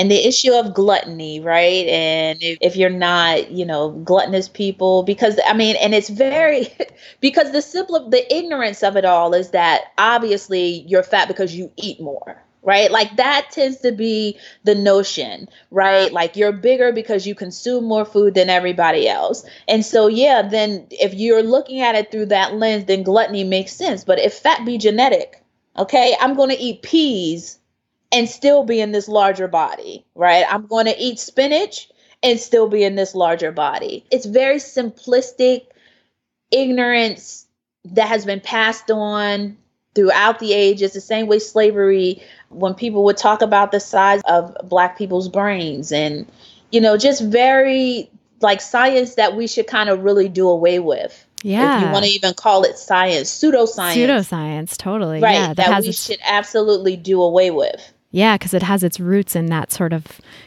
Speaker 2: and the issue of gluttony, right? And if, if you're not, you know, gluttonous people, because I mean, and it's very, because the simple, the ignorance of it all is that obviously you're fat because you eat more, right? Like that tends to be the notion, right? Like you're bigger because you consume more food than everybody else. And so, yeah, then if you're looking at it through that lens, then gluttony makes sense. But if fat be genetic, okay, I'm going to eat peas and still be in this larger body, right? I'm going to eat spinach and still be in this larger body. It's very simplistic ignorance that has been passed on throughout the ages, the same way slavery, when people would talk about the size of black people's brains and, you know, just very like science that we should kind of really do away with. Yeah. If you want to even call it science, pseudoscience.
Speaker 1: Pseudoscience, totally. Right. Yeah, that, that we should
Speaker 2: absolutely do away with.
Speaker 1: Yeah, because it has its roots in that sort of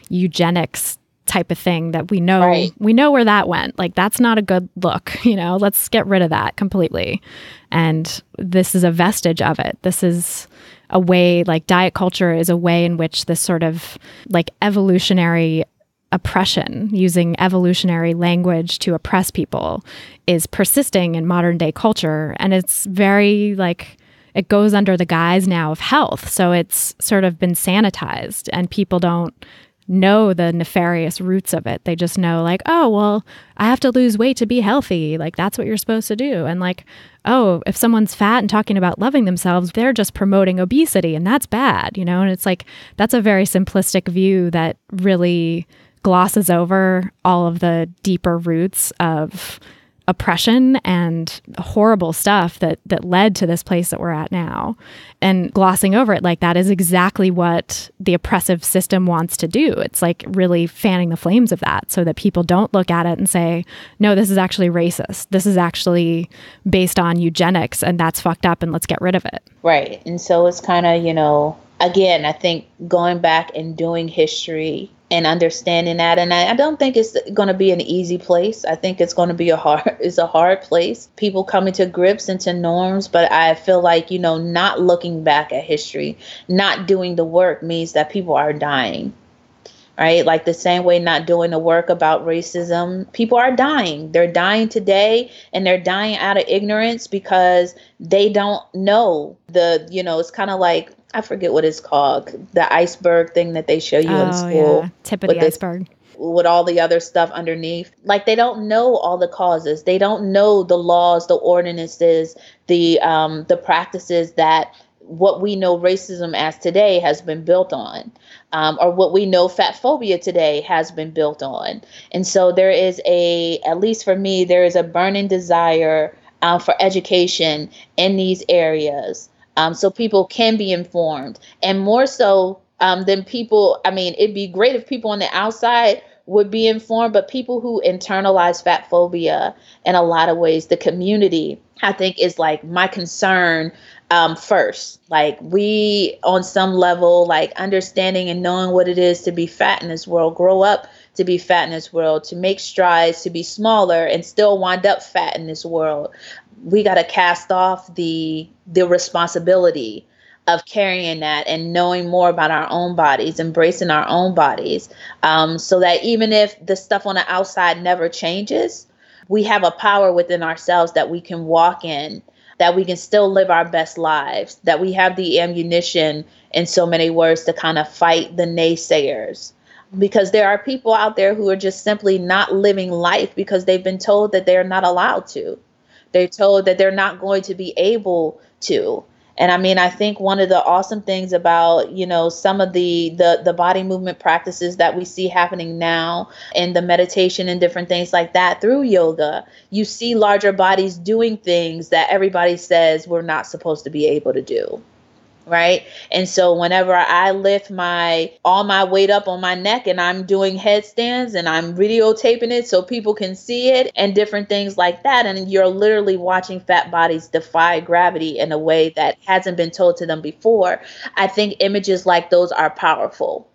Speaker 1: eugenics type of thing that we know right. we know where that went. Like that's not a good look, you know. Let's get rid of that completely. And this is a vestige of it. This is a way like diet culture is a way in which this sort of like evolutionary oppression using evolutionary language to oppress people is persisting in modern day culture and it's very like it goes under the guise now of health. So it's sort of been sanitized and people don't know the nefarious roots of it. They just know, like, oh, well, I have to lose weight to be healthy. Like, that's what you're supposed to do. And, like, oh, if someone's fat and talking about loving themselves, they're just promoting obesity and that's bad, you know? And it's like, that's a very simplistic view that really glosses over all of the deeper roots of oppression and horrible stuff that that led to this place that we're at now and glossing over it like that is exactly what the oppressive system wants to do it's like really fanning the flames of that so that people don't look at it and say no this is actually racist this is actually based on eugenics and that's fucked up and let's get rid of it
Speaker 2: right and so it's kind of you know again i think going back and doing history and understanding that and I, I don't think it's going to be an easy place i think it's going to be a hard it's a hard place people coming to grips and to norms but i feel like you know not looking back at history not doing the work means that people are dying right? Like the same way not doing the work about racism, people are dying. They're dying today and they're dying out of ignorance because they don't know the, you know, it's kind of like I forget what it's called, the iceberg thing that they show you oh, in school. Yeah. Tip of the iceberg. with all the other stuff underneath. Like they don't know all the causes. They don't know the laws, the ordinances, the um the practices that what we know racism as today has been built on um, or what we know fat phobia today has been built on. And so there is a, at least for me, there is a burning desire uh, for education in these areas um, so people can be informed. And more so um, than people, I mean, it'd be great if people on the outside would be informed, but people who internalize fat phobia in a lot of ways, the community, I think, is like my concern um, first. Like we, on some level, like understanding and knowing what it is to be fat in this world, grow up to be fat in this world, to make strides to be smaller and still wind up fat in this world. We got to cast off the the responsibility of carrying that and knowing more about our own bodies, embracing our own bodies, um, so that even if the stuff on the outside never changes, we have a power within ourselves that we can walk in that we can still live our best lives, that we have the ammunition, in so many words, to kind of fight the naysayers. Because there are people out there who are just simply not living life because they've been told that they're not allowed to. They're told that they're not going to be able to. And I mean, I think one of the awesome things about, you know, some of the the the body movement practices that we see happening now and the meditation and different things like that through yoga, you see larger bodies doing things that everybody says we're not supposed to be able to do right and so whenever i lift my all my weight up on my neck and i'm doing headstands and i'm videotaping it so people can see it and different things like that and you're literally watching fat bodies defy gravity in a way that hasn't been told to them before i think images like those are powerful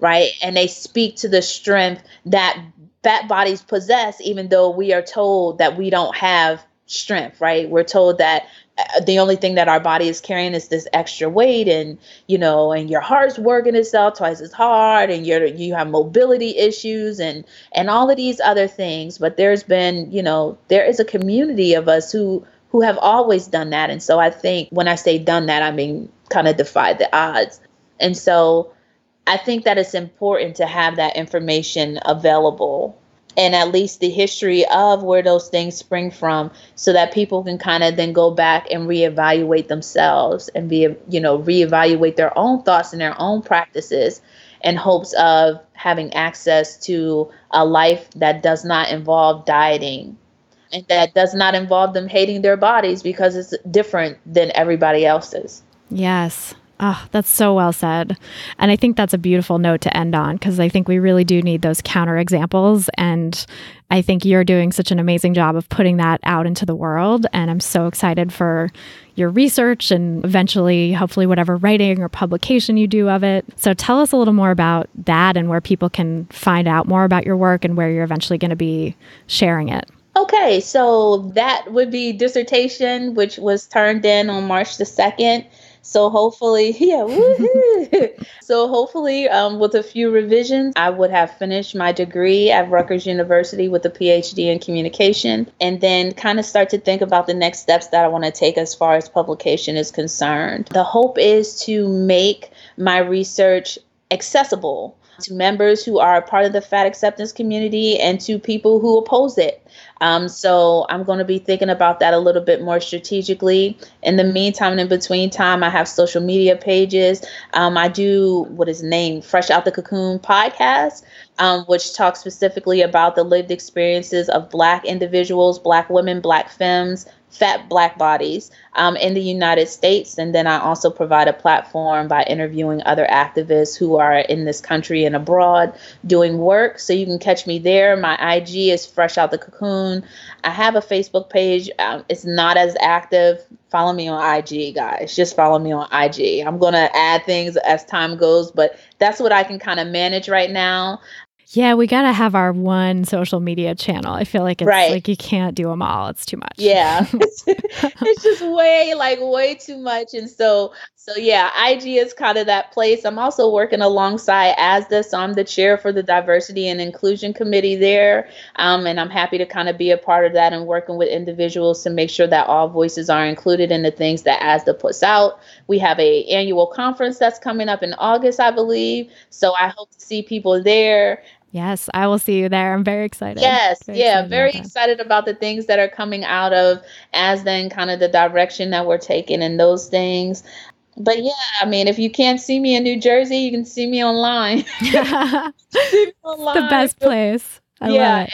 Speaker 2: right and they speak to the strength that fat bodies possess even though we are told that we don't have strength, right? We're told that uh, the only thing that our body is carrying is this extra weight and you know and your heart's working itself twice as hard and you're you have mobility issues and and all of these other things but there's been you know there is a community of us who who have always done that and so i think when i say done that i mean kind of defied the odds and so i think that it's important to have that information available and at least the history of where those things spring from so that people can kind of then go back and reevaluate themselves and be you know reevaluate their own thoughts and their own practices in hopes of having access to a life that does not involve dieting and that does not involve them hating their bodies because it's different than everybody else's
Speaker 1: yes Oh, that's so well said. And I think that's a beautiful note to end on because I think we really do need those counter examples. And I think you're doing such an amazing job of putting that out into the world. And I'm so excited for your research and eventually, hopefully, whatever writing or publication you do of it. So tell us a little more about that and where people can find out more about your work and where you're eventually going to be sharing it.
Speaker 2: Okay, so that would be dissertation, which was turned in on March the 2nd so hopefully, yeah, so hopefully, um, with a few revisions, I would have finished my degree at Rutgers University with a PhD in communication, and then kind of start to think about the next steps that I want to take as far as publication is concerned. The hope is to make my research accessible to members who are part of the fat acceptance community and to people who oppose it. Um, so I'm going to be thinking about that a little bit more strategically. In the meantime and in between time, I have social media pages. Um, I do what is named Fresh Out the Cocoon podcast, um, which talks specifically about the lived experiences of Black individuals, Black women, Black femmes fat black bodies um, in the United States. And then I also provide a platform by interviewing other activists who are in this country and abroad doing work. So you can catch me there. My IG is Fresh Out the Cocoon. I have a Facebook page, um, it's not as active. Follow me on IG, guys. Just follow me on IG. I'm going to add things as time goes, but that's what I can kind of manage right now
Speaker 1: yeah, we got to have our one social media channel. I feel like it's right. like you can't do them all. It's too much.
Speaker 2: Yeah. it's just way like way too much and so so yeah, IG is kind of that place. I'm also working alongside ASDA, so I'm the chair for the diversity and inclusion committee there. Um, and I'm happy to kind of be a part of that and working with individuals to make sure that all voices are included in the things that ASDA puts out. We have a annual conference that's coming up in August, I believe. So I hope to see people there.
Speaker 1: Yes, I will see you there. I'm very excited. Yes, very yeah, excited very about
Speaker 2: excited about the things that are coming out of as then kind of the direction that we're taking and those things. But yeah, I mean, if you can't see me in New Jersey, you can see me online. see me online. The best place. I yeah,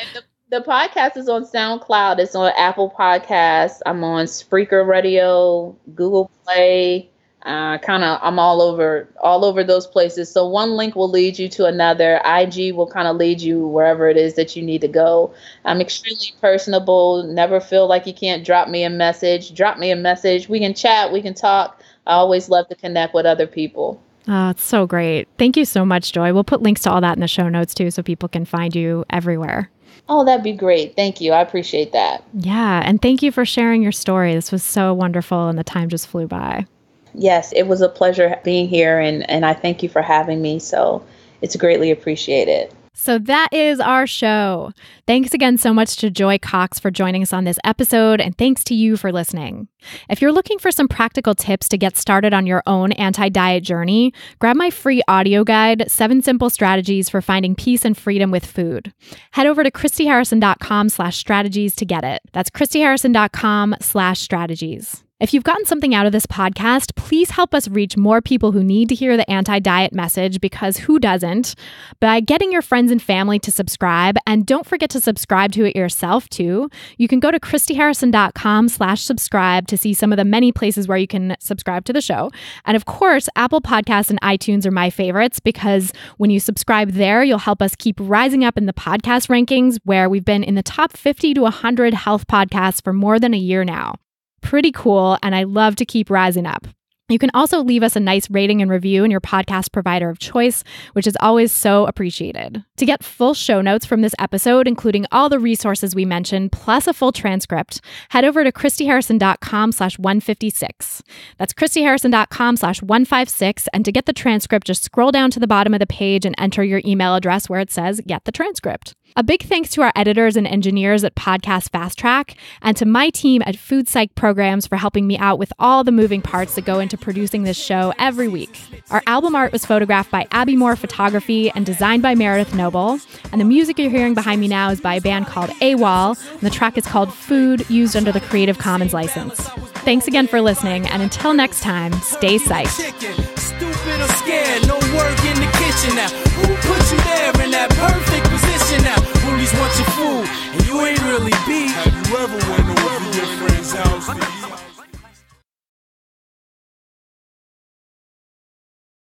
Speaker 2: the podcast is on SoundCloud. It's on Apple Podcasts. I'm on Spreaker Radio, Google Play, uh, kind of, I'm all over all over those places. So one link will lead you to another. IG will kind of lead you wherever it is that you need to go. I'm extremely personable. Never feel like you can't drop me a message. Drop me a message. We can chat. We can talk. I always love to connect with other people.
Speaker 1: Oh, it's so great. Thank you so much, Joy. We'll put links to all that in the show notes too so people can find you everywhere.
Speaker 2: Oh, that'd be great. Thank you. I appreciate that.
Speaker 1: Yeah. And thank you for sharing your story. This was so wonderful, and the time just flew by
Speaker 2: yes, it was a pleasure being here, and, and I thank you for having me. So it's greatly appreciated.
Speaker 1: So that is our show. Thanks again so much to Joy Cox for joining us on this episode, and thanks to you for listening. If you're looking for some practical tips to get started on your own anti diet journey, grab my free audio guide, Seven Simple Strategies for Finding Peace and Freedom with Food. Head over to christyharrison.com slash strategies to get it. That's christyharrison.com slash strategies. If you've gotten something out of this podcast, please help us reach more people who need to hear the anti diet message because who doesn't? By getting your friends and family to subscribe, and don't forget to subscribe to it yourself too. You can go to christyharrison.com slash subscribe to see some of the many places where you can subscribe to the show. And of course, Apple Podcasts and iTunes are my favorites because when you subscribe there, you'll help us keep rising up in the podcast rankings where we've been in the top 50 to 100 health podcasts for more than a year now pretty cool, and I love to keep rising up. You can also leave us a nice rating and review in your podcast provider of choice, which is always so appreciated. To get full show notes from this episode, including all the resources we mentioned, plus a full transcript, head over to christyharrison.com slash 156. That's christyharrison.com slash 156. And to get the transcript, just scroll down to the bottom of the page and enter your email address where it says get the transcript. A big thanks to our editors and engineers at Podcast Fast Track and to my team at Food Psych Programs for helping me out with all the moving parts that go into producing this show every week. Our album art was photographed by Abby Moore Photography and designed by Meredith Noble. And the music you're hearing behind me now is by a band called AWOL, and the track is called Food, used under the Creative Commons license. Thanks again for listening, and until next time, stay psyched. He's want your food, and you ain't really
Speaker 2: beat. Have you ever went over your friend's house